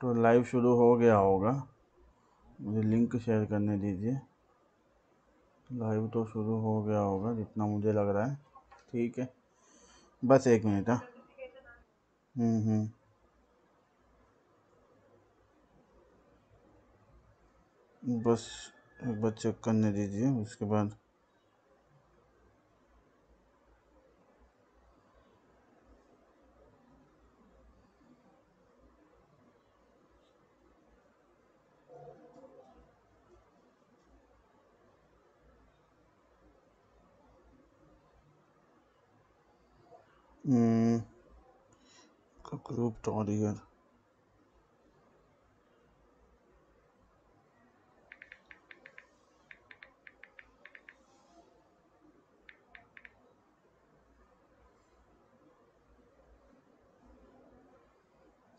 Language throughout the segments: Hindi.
तो लाइव शुरू हो गया होगा मुझे लिंक शेयर करने दीजिए लाइव तो शुरू हो गया होगा जितना मुझे लग रहा है ठीक है बस एक मिनट हाँ हम्म हम्म बस एक बार चेक करने दीजिए उसके बाद ग्रुप hmm. टॉरियर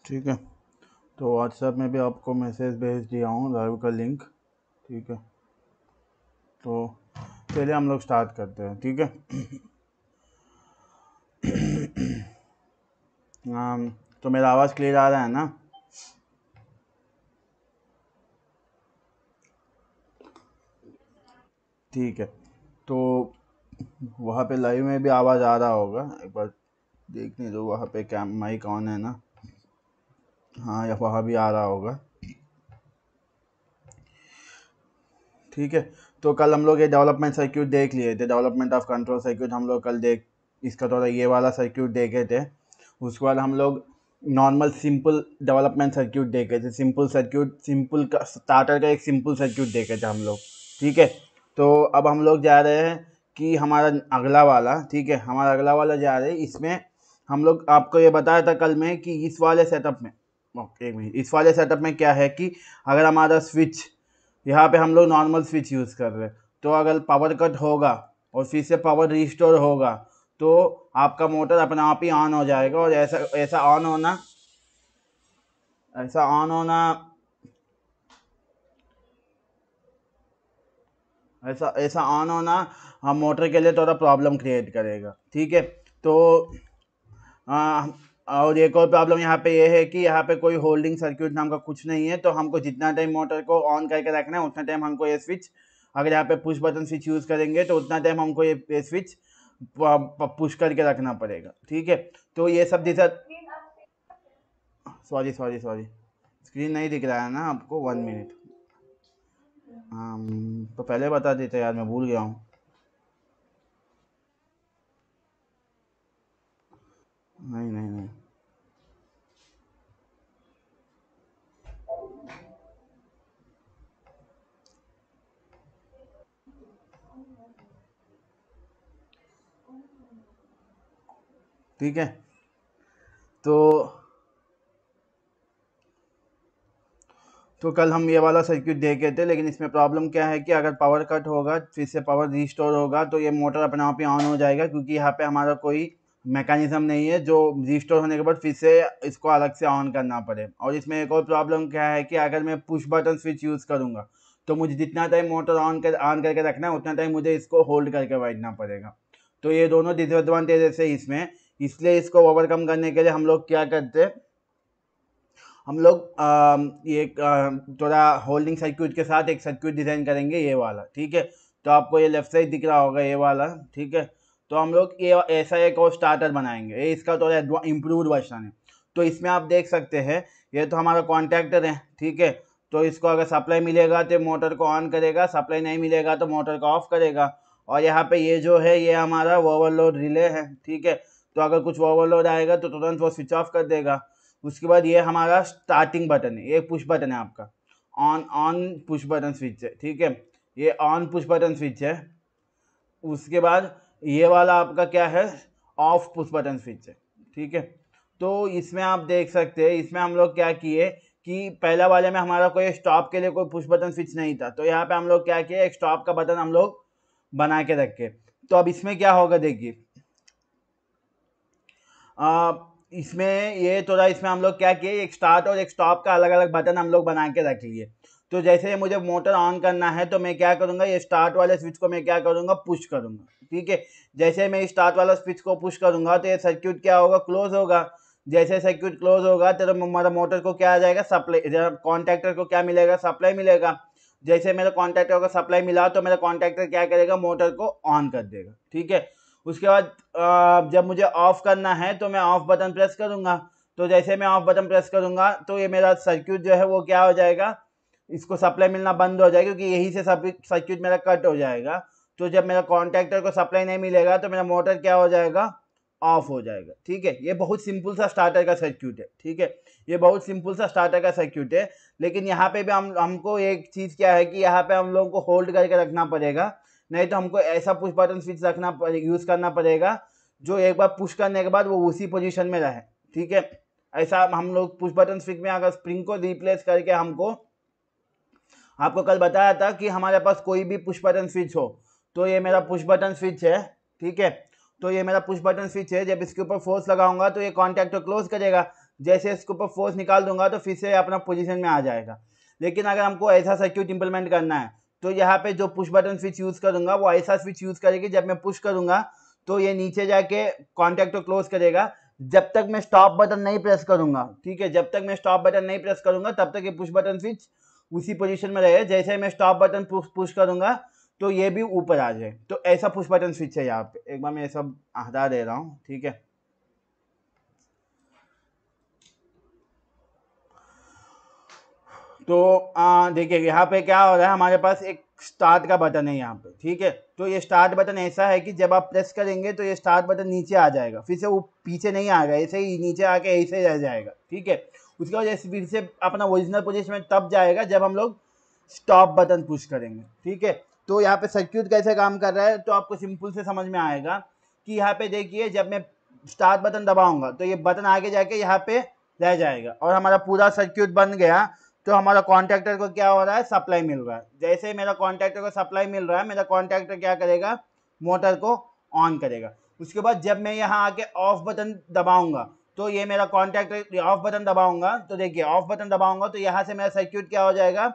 ठीक है तो व्हाट्सएप में भी आपको मैसेज भेज दिया हूँ लाइव का लिंक ठीक है तो चलिए हम लोग स्टार्ट करते हैं ठीक है तो मेरा आवाज़ क्लियर आ रहा है ना ठीक है तो वहाँ पे लाइव में भी आवाज़ आ रहा होगा एक बार देखने दो वहाँ पे क्या माइक ऑन है ना हाँ या वहाँ भी आ रहा होगा ठीक है तो कल हम लोग ये डेवलपमेंट सर्क्यूट देख लिए थे डेवलपमेंट ऑफ कंट्रोल सर्क्यूट हम लोग कल देख इसका थोड़ा ये वाला सर्क्यूट देखे थे उसके बाद हम लोग नॉर्मल सिंपल डेवलपमेंट सर्क्यूट देखे थे सिंपल सर्क्यूट सिंपल का स्टार्टर का एक सिंपल सर्क्यूट देखे थे हम लोग ठीक है तो अब हम लोग जा रहे हैं कि हमारा अगला वाला ठीक है हमारा अगला वाला जा रहा है इसमें हम लोग आपको ये बताया था कल में कि इस वाले सेटअप में ओके एक मिनट इस वाले सेटअप में क्या है कि अगर हमारा स्विच यहाँ पे हम लोग नॉर्मल स्विच यूज़ कर रहे हैं तो अगर पावर कट होगा और फिर से पावर रिस्टोर होगा तो आपका मोटर अपने आप ही ऑन हो जाएगा और ऐसा ऐसा ऑन होना ऐसा ऑन होना ऐसा ऐसा ऑन होना हम मोटर के लिए थोड़ा प्रॉब्लम क्रिएट करेगा ठीक है तो आ, और एक और प्रॉब्लम यहाँ पे ये यह है कि यहाँ पे कोई होल्डिंग सर्किट नाम का कुछ नहीं है तो हमको जितना टाइम मोटर को ऑन करके रखना है उतना टाइम हमको ये स्विच अगर यहाँ पे पुश बटन स्विच यूज़ करेंगे तो उतना टाइम हमको ये स्विच पुश करके रखना पड़ेगा ठीक है तो ये सब जैसा सॉरी सॉरी सॉरी स्क्रीन नहीं दिख रहा है ना आपको वन मिनट हाँ तो पहले बता देते यार मैं भूल गया हूँ नहीं नहीं नहीं ठीक है तो तो कल हम ये वाला सर्किट देखे थे लेकिन इसमें प्रॉब्लम क्या है कि अगर पावर कट होगा फिर से पावर रिस्टोर होगा तो ये मोटर अपने आप ही ऑन हो जाएगा क्योंकि यहाँ पे हमारा कोई मैकेनिज़्म नहीं है जो रिस्टोर होने के बाद फिर से इसको अलग से ऑन करना पड़े और इसमें एक और प्रॉब्लम क्या है कि अगर मैं पुश बटन स्विच यूज़ करूँगा तो मुझे जितना टाइम मोटर ऑन कर ऑन करके रखना है उतना टाइम मुझे इसको होल्ड करके बैठना पड़ेगा तो ये दोनों डिसएडवांटेजेस है इसमें इसलिए इसको ओवरकम करने के लिए हम लोग क्या करते हम लोग ये थोड़ा होल्डिंग सर्क्यूट के साथ एक सर्क्यूट डिज़ाइन करेंगे ये वाला ठीक है तो आपको ये लेफ्ट साइड दिख रहा होगा ये वाला ठीक है तो हम लोग ये ऐसा एक और स्टार्टर बनाएंगे ये इसका थोड़ा इम्प्रूव वर्षन है तो इसमें आप देख सकते हैं ये तो हमारा कॉन्ट्रैक्टर है ठीक है तो इसको अगर सप्लाई मिलेगा तो मोटर को ऑन करेगा सप्लाई नहीं मिलेगा तो मोटर को ऑफ करेगा और यहाँ पे ये जो है ये हमारा ओवरलोड रिले है ठीक है तो अगर कुछ ओवरलोड आएगा तो तुरंत वो स्विच ऑफ कर देगा उसके बाद ये हमारा स्टार्टिंग बटन है ये पुश बटन है आपका on on push button switch है ठीक है ये ऑन पुश बटन स्विच है उसके बाद ये वाला आपका क्या है ऑफ पुश बटन स्विच है ठीक है तो इसमें आप देख सकते हैं इसमें हम लोग क्या किए कि पहला वाले में हमारा कोई स्टॉप के लिए कोई पुश बटन स्विच नहीं था तो यहाँ पे हम लोग क्या किए एक स्टॉप का बटन हम लोग बना के रखे तो अब इसमें क्या होगा देखिए इसमें ये थोड़ा तो इसमें हम लोग क्या किए एक स्टार्ट और एक स्टॉप का अलग अलग बटन हम लोग बना के रख लिए तो जैसे मुझे मोटर ऑन करना है तो मैं क्या करूँगा ये स्टार्ट वाले स्विच को मैं क्या करूँगा पुश करूँगा ठीक है जैसे मैं स्टार्ट वाला स्विच को पुश करूँगा तो ये सर्क्यूट क्या होगा क्लोज होगा जैसे सर्क्यूट क्लोज होगा तो, तो मेरा मोटर को क्या आ जाएगा सप्लाई कॉन्ट्रैक्टर को क्या मिलेगा सप्लाई मिलेगा जैसे मेरे कॉन्ट्रैक्टर को सप्लाई मिला तो मेरा कॉन्ट्रैक्टर क्या करेगा मोटर को ऑन कर देगा ठीक है उसके बाद जब मुझे ऑफ़ करना है तो मैं ऑफ़ बटन प्रेस करूँगा तो जैसे मैं ऑफ़ बटन प्रेस करूँगा तो ये मेरा सर्क्यूट जो है वो क्या हो जाएगा इसको सप्लाई मिलना बंद हो जाएगा क्योंकि यही से सब सर्क्यूट मेरा कट हो जाएगा तो जब मेरा कॉन्ट्रैक्टर को सप्लाई नहीं मिलेगा तो मेरा मोटर क्या हो जाएगा ऑफ हो जाएगा ठीक है ये बहुत सिंपल सा स्टार्टर का सर्क्यूट है ठीक है ये बहुत सिंपल सा स्टार्टर का सर्क्यूट है लेकिन यहाँ पे भी हम हमको एक चीज़ क्या है कि यहाँ पे हम लोगों को होल्ड करके रखना पड़ेगा नहीं तो हमको ऐसा पुश बटन स्विच रखना यूज़ करना पड़ेगा जो एक बार पुश करने के बाद वो उसी पोजीशन में रहे ठीक है ऐसा हम लोग पुश बटन स्विच में अगर स्प्रिंग को रिप्लेस करके हमको आपको कल बताया था कि हमारे पास कोई भी पुश बटन स्विच हो तो ये मेरा पुश बटन स्विच है ठीक है तो ये मेरा पुश बटन स्विच है जब इसके ऊपर फोर्स लगाऊंगा तो ये कॉन्टैक्ट को क्लोज करेगा जैसे इसके ऊपर फोर्स निकाल दूंगा तो फिर से अपना पोजिशन में आ जाएगा लेकिन अगर हमको ऐसा सर्क्यूट इंप्लीमेंट करना है तो यहाँ पे जो पुश बटन स्विच यूज़ करूँगा वो ऐसा स्विच यूज़ करेगी जब मैं पुश करूँगा तो ये नीचे जाके कॉन्टेक्ट को क्लोज करेगा जब तक मैं स्टॉप बटन नहीं प्रेस करूँगा ठीक है जब तक मैं स्टॉप बटन नहीं प्रेस करूँगा तब तक ये पुश बटन स्विच उसी पोजीशन में रहेगा जैसे मैं स्टॉप बटन पुश करूंगा तो ये भी ऊपर आ जाए तो ऐसा पुश बटन स्विच है यहाँ पे एक बार मैं ऐसा सब दे रहा हूँ ठीक है तो देखिए यहाँ पे क्या हो रहा है हमारे पास एक स्टार्ट का बटन है यहाँ पे ठीक है तो ये स्टार्ट बटन ऐसा है कि जब आप प्रेस करेंगे तो ये स्टार्ट बटन नीचे आ जाएगा फिर से वो पीछे नहीं आएगा ऐसे ही नीचे आके ऐसे रह जाएगा ठीक है उसके बाद ऐसे फिर से अपना ओरिजिनल पोजिशन में तब जाएगा जब हम लोग स्टॉप बटन पुश करेंगे ठीक है तो यहाँ पे सर्क्यूट कैसे काम कर रहा है तो आपको सिंपल से समझ में आएगा कि यहाँ पे देखिए जब मैं स्टार्ट बटन दबाऊंगा तो ये बटन आगे जाके यहाँ पे रह जाएगा और हमारा पूरा सर्क्यूट बन गया तो हमारा कॉन्ट्रैक्टर को क्या हो रहा है सप्लाई मिल रहा है जैसे ही मेरा कॉन्ट्रैक्टर को सप्लाई मिल रहा है मेरा कॉन्ट्रैक्टर क्या करेगा मोटर को ऑन करेगा उसके बाद जब मैं यहाँ आके ऑफ बटन दबाऊंगा तो ये मेरा कॉन्ट्रैक्टर ऑफ बटन दबाऊंगा तो देखिए ऑफ बटन दबाऊंगा तो यहाँ से मेरा सर्क्यूट क्या हो जाएगा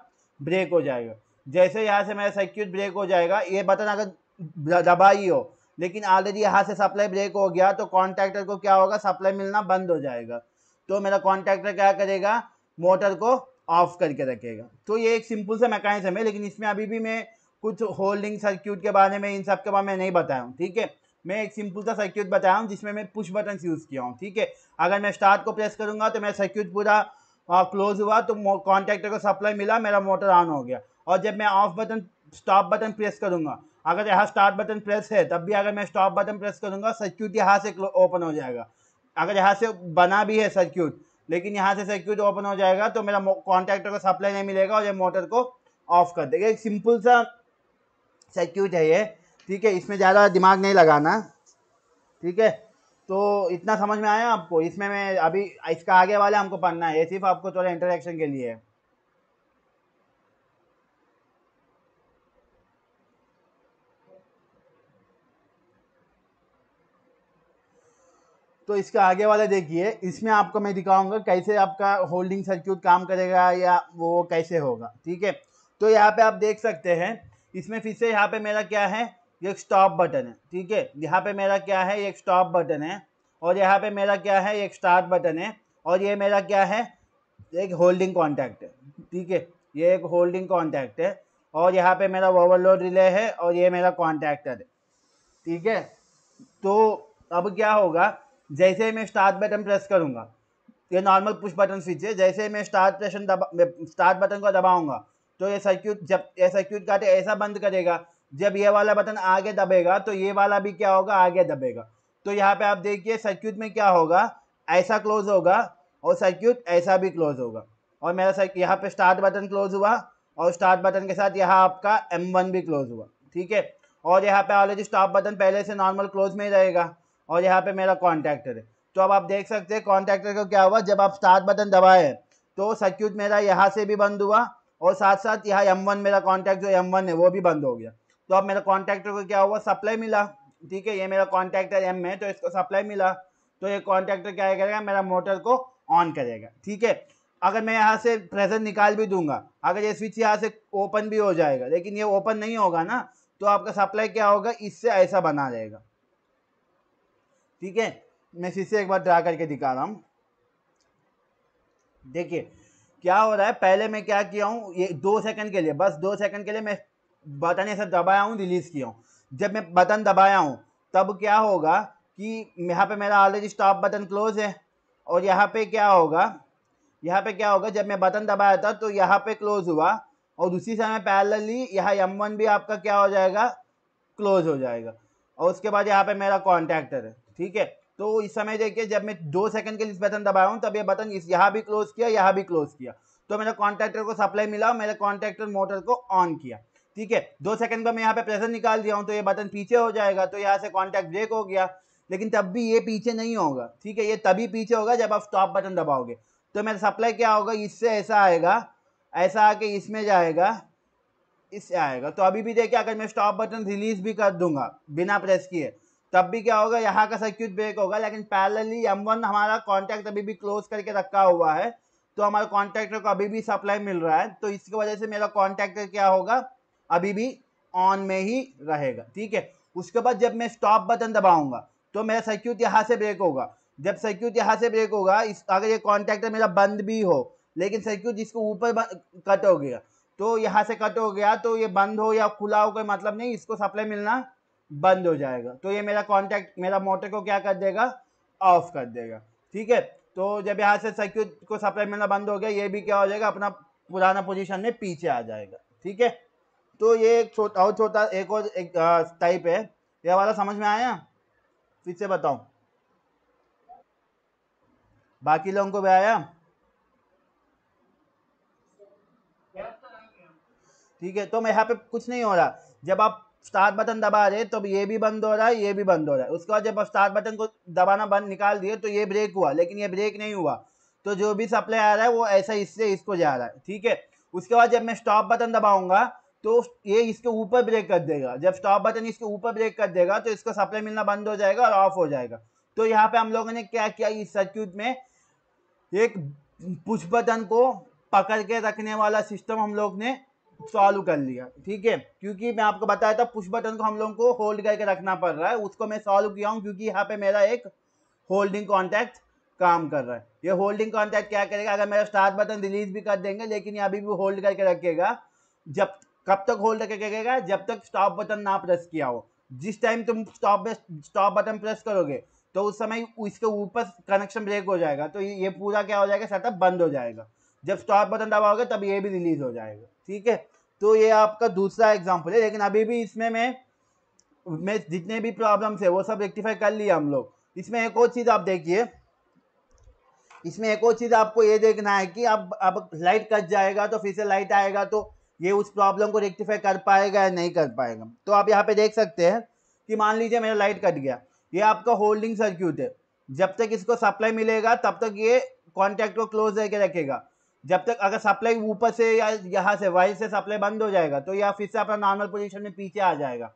ब्रेक हो जाएगा जैसे यहाँ से मेरा सर्क्यूट ब्रेक हो जाएगा ये बटन अगर दबाई हो लेकिन ऑलरेडी यहाँ से सप्लाई ब्रेक हो गया तो कॉन्ट्रैक्टर को क्या होगा सप्लाई मिलना बंद हो जाएगा तो मेरा कॉन्ट्रैक्टर क्या करेगा मोटर को ऑफ करके रखेगा तो ये एक सिंपल सा मैकेनिज्म है लेकिन इसमें अभी भी मैं कुछ होल्डिंग सर्क्यूट के बारे में इन सब के बारे में नहीं बताया हूँ ठीक है मैं एक सिंपल सा सर्क्यूट बताया हूँ जिसमें मैं पुश बटन यूज़ किया हूँ ठीक है अगर मैं स्टार्ट को प्रेस करूँगा तो मेरा सर्क्यूट पूरा क्लोज हुआ तो कॉन्टैक्टर को सप्लाई मिला मेरा मोटर ऑन हो गया और जब मैं off button stop button press करूँगा अगर यहाँ स्टार्ट बटन प्रेस है तब भी अगर मैं स्टॉप बटन प्रेस करूँगा सर्क्यूट यहाँ से ओपन हो जाएगा अगर यहाँ से बना भी है सर्क्यूट लेकिन यहाँ से सर्क्यूट ओपन हो जाएगा तो मेरा कॉन्ट्रैक्टर को सप्लाई नहीं मिलेगा और ये मोटर को ऑफ कर देगा एक सिंपल सा सर्क्यूट है ये ठीक है इसमें ज़्यादा दिमाग नहीं लगाना ठीक है तो इतना समझ में आया आपको इसमें मैं अभी इसका आगे वाले हमको पढ़ना है ये सिर्फ आपको थोड़ा इंटरेक्शन के लिए है तो इसका आगे वाला देखिए इसमें आपको मैं दिखाऊंगा कैसे आपका होल्डिंग सर्क्यूट काम करेगा या वो कैसे होगा ठीक है तो यहाँ पे आप देख सकते हैं इसमें फिर से यहाँ पे मेरा क्या है ये एक स्टॉप बटन है ठीक है यहाँ पे मेरा क्या है एक स्टॉप बटन है और यहाँ पे मेरा क्या है एक स्टार्ट बटन है और ये मेरा क्या है एक होल्डिंग कॉन्टैक्ट है ठीक है ये एक होल्डिंग कॉन्टैक्ट है और यहाँ पे मेरा ओवरलोड रिले है और ये मेरा कॉन्टैक्टर है ठीक है तो अब क्या होगा जैसे ही मैं स्टार्ट बटन प्रेस करूँगा ये नॉर्मल पुश बटन स्विच है जैसे ही मैं स्टार्ट प्रेशन दबा स्टार्ट बटन को दबाऊँगा तो ये सर्क्यूट जब ये सर्क्यूट काट ऐसा बंद करेगा जब ये वाला बटन आगे दबेगा तो ये वाला भी क्या होगा आगे दबेगा तो यहाँ पे आप देखिए सर्क्यूट में क्या होगा ऐसा क्लोज होगा और सर्क्यूट ऐसा भी क्लोज होगा और मेरा यहाँ पे स्टार्ट बटन क्लोज हुआ और स्टार्ट बटन के साथ यहाँ आपका वन भी क्लोज हुआ ठीक है और यहाँ पे ऑलरेडी स्टॉप बटन पहले से नॉर्मल क्लोज में ही रहेगा और यहाँ पे मेरा कॉन्ट्रैक्टर है तो अब आप देख सकते हैं कॉन्ट्रैक्टर को क्या हुआ जब आप स्टार्ट बटन दबाए तो सर्क्यूट मेरा यहाँ से भी बंद हुआ और साथ साथ यहाँ एम वन मेरा कॉन्ट्रैक्ट जो एम वन है वो भी बंद हो गया तो अब मेरा कॉन्ट्रैक्टर को क्या हुआ सप्लाई मिला ठीक है ये मेरा कॉन्ट्रैक्टर एम है तो इसको सप्लाई मिला तो ये कॉन्ट्रैक्टर क्या करेगा मेरा मोटर को ऑन करेगा ठीक है अगर मैं यहाँ से प्रेशर निकाल भी दूंगा अगर ये स्विच यहाँ से ओपन भी हो जाएगा लेकिन ये ओपन नहीं होगा ना तो आपका सप्लाई क्या होगा इससे ऐसा बना रहेगा ठीक है मैं फिर से एक बार ड्रा करके दिखा रहा हूँ देखिए क्या हो रहा है पहले मैं क्या किया हूँ ये दो सेकंड के लिए बस दो सेकंड के लिए मैं बटन ऐसा दबाया हूँ रिलीज़ किया हूँ जब मैं बटन दबाया हूँ तब क्या होगा कि यहाँ पे मेरा ऑलरेडी स्टॉप बटन क्लोज है और यहाँ पे क्या होगा यहाँ पे क्या होगा जब मैं बटन दबाया था तो यहाँ पे क्लोज हुआ और उसी समय ली यहाँ एम वन भी आपका क्या हो जाएगा क्लोज हो जाएगा और उसके बाद यहाँ पे मेरा कॉन्टैक्टर है ठीक है तो इस समय देखिए जब मैं दो सेकंड के लिए इस बटन दबाया हूँ तब ये बटन इस यहाँ भी क्लोज किया यहाँ भी क्लोज किया तो मेरे कॉन्ट्रैक्टर को सप्लाई मिला मेरे कॉन्ट्रैक्टर मोटर को ऑन किया ठीक है दो सेकंड का मैं यहाँ पे प्रेशर निकाल दिया हूँ तो ये बटन पीछे हो जाएगा तो यहाँ से कॉन्टैक्ट ब्रेक हो गया लेकिन तब भी ये पीछे नहीं होगा ठीक है ये तभी पीछे होगा जब आप स्टॉप बटन दबाओगे तो मेरा सप्लाई क्या होगा इससे ऐसा आएगा ऐसा आके इसमें जाएगा इससे आएगा तो अभी भी देखिए अगर मैं स्टॉप बटन रिलीज भी कर दूंगा बिना प्रेस किए तब भी क्या होगा यहाँ का सर्क्यूट ब्रेक होगा लेकिन पैरेलली M1 हमारा कॉन्टैक्ट अभी भी क्लोज करके रखा हुआ है तो हमारे कॉन्टैक्टर को अभी भी सप्लाई मिल रहा है तो इसकी वजह से मेरा कॉन्टैक्टर क्या होगा अभी भी ऑन में ही रहेगा ठीक है उसके बाद जब मैं स्टॉप बटन दबाऊंगा तो मेरा सर्क्यूट यहाँ से ब्रेक होगा जब सर्क्यूट यहाँ से ब्रेक होगा इस अगर ये कॉन्टैक्टर मेरा बंद भी हो लेकिन सर्क्यूट इसको ऊपर कट हो गया तो यहाँ से कट हो गया तो ये बंद हो या खुला हो कोई मतलब नहीं इसको सप्लाई मिलना बंद हो जाएगा तो ये मेरा कॉन्टैक्ट मेरा मोटर को क्या कर देगा ऑफ कर देगा ठीक है तो जब यहाँ से सर्क्यूट को सप्लाई मिलना बंद हो गया ये भी क्या हो जाएगा अपना पुराना पोजीशन में पीछे आ जाएगा ठीक है तो ये एक छोटा और छोटा एक और एक टाइप है ये वाला समझ में आया फिर से बताऊं बाकी लोगों को भी आया ठीक है तो मैं यहाँ पे कुछ नहीं हो रहा जब आप स्टार्ट बटन दबा रहे तो ये भी बंद हो रहा है ये भी बंद हो रहा है उसके बाद जब स्टार्ट बटन को दबाना बंद निकाल दिए तो ये ब्रेक हुआ लेकिन ये ब्रेक नहीं हुआ तो जो भी सप्लाई आ रहा है वो ऐसा इससे इसको जा रहा है ठीक है उसके बाद जब मैं स्टॉप बटन दबाऊंगा तो ये इसके ऊपर ब्रेक कर देगा जब स्टॉप बटन इसके ऊपर ब्रेक कर देगा तो इसका सप्लाई मिलना बंद हो जाएगा और ऑफ हो जाएगा तो यहाँ पे हम लोगों ने क्या किया इस सर्क्यूट में एक पुष्प बटन को पकड़ के रखने वाला सिस्टम हम लोग ने सॉल्व कर लिया ठीक है क्योंकि मैं आपको बताया था पुश बटन को हम लोगों को होल्ड करके रखना पड़ रहा है उसको मैं सॉल्व किया हूँ क्योंकि यहाँ पे मेरा एक होल्डिंग कॉन्टैक्ट काम कर रहा है ये होल्डिंग कॉन्टैक्ट क्या करेगा अगर मेरा स्टार्ट बटन रिलीज भी कर देंगे लेकिन ये अभी भी होल्ड करके रखेगा जब कब तक होल्ड करके रखेगा जब तक स्टॉप बटन ना प्रेस किया हो जिस टाइम तुम स्टॉप स्टॉप बटन प्रेस करोगे तो उस समय इसके ऊपर कनेक्शन ब्रेक हो जाएगा तो ये पूरा क्या हो जाएगा सेटअप बंद हो जाएगा जब स्टॉप बटन दबाओगे तब ये भी रिलीज हो जाएगा ठीक है तो ये आपका दूसरा एग्जाम्पल है लेकिन अभी भी इसमें मैं मैं जितने भी प्रॉब्लम्स है वो सब रेक्टिफाई कर लिया हम लोग इसमें एक और चीज़ आप देखिए इसमें एक और चीज़ आपको ये देखना है कि अब अब लाइट कट जाएगा तो फिर से लाइट आएगा तो ये उस प्रॉब्लम को रेक्टिफाई कर पाएगा या नहीं कर पाएगा तो आप यहाँ पे देख सकते हैं कि मान लीजिए मेरा लाइट कट गया ये आपका होल्डिंग सर्क्यूट है जब तक इसको सप्लाई मिलेगा तब तक ये कॉन्टैक्ट को क्लोज करके रखेगा जब तक अगर सप्लाई ऊपर से या यहाँ से वाइल से सप्लाई बंद हो जाएगा तो या फिर से अपना नॉर्मल पोजीशन में पीछे आ जाएगा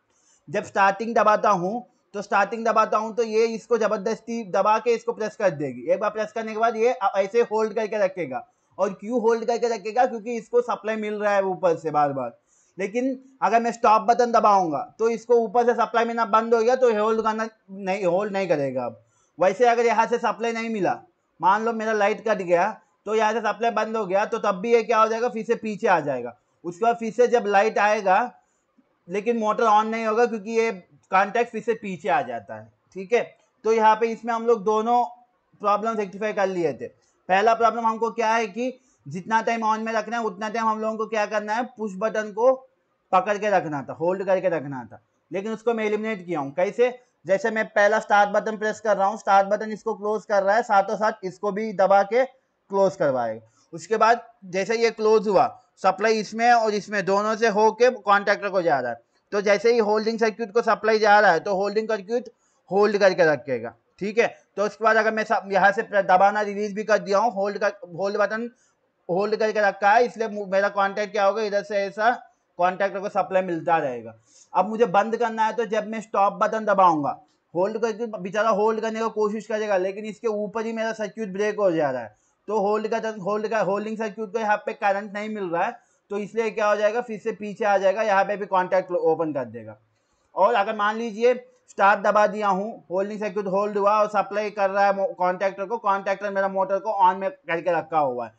जब स्टार्टिंग दबाता हूँ तो स्टार्टिंग दबाता हूँ तो ये इसको ज़बरदस्ती दबा के इसको प्रेस कर देगी एक बार प्रेस करने के बाद ये ऐसे होल्ड करके रखेगा और क्यों होल्ड करके रखेगा क्योंकि इसको सप्लाई मिल रहा है ऊपर से बार बार लेकिन अगर मैं स्टॉप बटन दबाऊंगा तो इसको ऊपर से सप्लाई मिलना बंद हो गया तो होल्ड करना नहीं होल्ड नहीं करेगा अब वैसे अगर यहाँ से सप्लाई नहीं मिला मान लो मेरा लाइट कट गया तो यहाँ से सप्लाई बंद हो गया तो तब भी ये क्या हो जाएगा फिर से पीछे आ जाएगा उसके बाद फिर से जब लाइट आएगा लेकिन मोटर ऑन नहीं होगा क्योंकि ये कॉन्टैक्ट फिर से पीछे आ जाता है ठीक है तो यहाँ पे इसमें हम लोग दोनों प्रॉब्लम रेक्टिफाई कर लिए थे पहला प्रॉब्लम हमको क्या है कि जितना टाइम ऑन में रखना है उतना टाइम हम लोगों को क्या करना है पुश बटन को पकड़ के रखना था होल्ड करके रखना था लेकिन उसको मैं एलिमिनेट किया हूँ कैसे जैसे मैं पहला स्टार्ट बटन प्रेस कर रहा हूँ स्टार्ट बटन इसको क्लोज कर रहा है साथों साथ इसको भी दबा के क्लोज करवाएगा उसके बाद जैसे ये क्लोज हुआ सप्लाई इसमें और इसमें दोनों से होके कॉन्ट्रैक्टर को जा रहा है तो जैसे ही होल्डिंग सर्क्यूट को सप्लाई जा रहा है तो होल्डिंग सर्क्यूट होल्ड करके रखेगा ठीक है तो उसके बाद अगर मैं यहाँ से दबाना रिलीज भी कर दिया हूँ होल्ड कर होल्ड बटन होल्ड करके रखा है इसलिए मेरा कॉन्टैक्ट क्या होगा इधर से ऐसा कॉन्ट्रैक्टर को सप्लाई मिलता रहेगा अब मुझे बंद करना है तो जब मैं स्टॉप बटन दबाऊंगा होल्ड करके बेचारा होल्ड करने की कोशिश करेगा लेकिन इसके ऊपर ही मेरा सर्क्यूट ब्रेक हो जा रहा है तो होल्ड का होल्ड का होल्डिंग सर्क्यूट को यहाँ पे करंट नहीं मिल रहा है तो इसलिए क्या हो जाएगा फिर से पीछे आ जाएगा यहाँ पे भी कॉन्टैक्ट ओपन कर देगा और अगर मान लीजिए स्टार्ट दबा दिया हूँ होल्डिंग सर्क्यूट होल्ड हुआ और सप्लाई कर रहा है कॉन्ट्रैक्टर को कॉन्ट्रेक्टर मेरा मोटर को ऑन में करके रखा हुआ है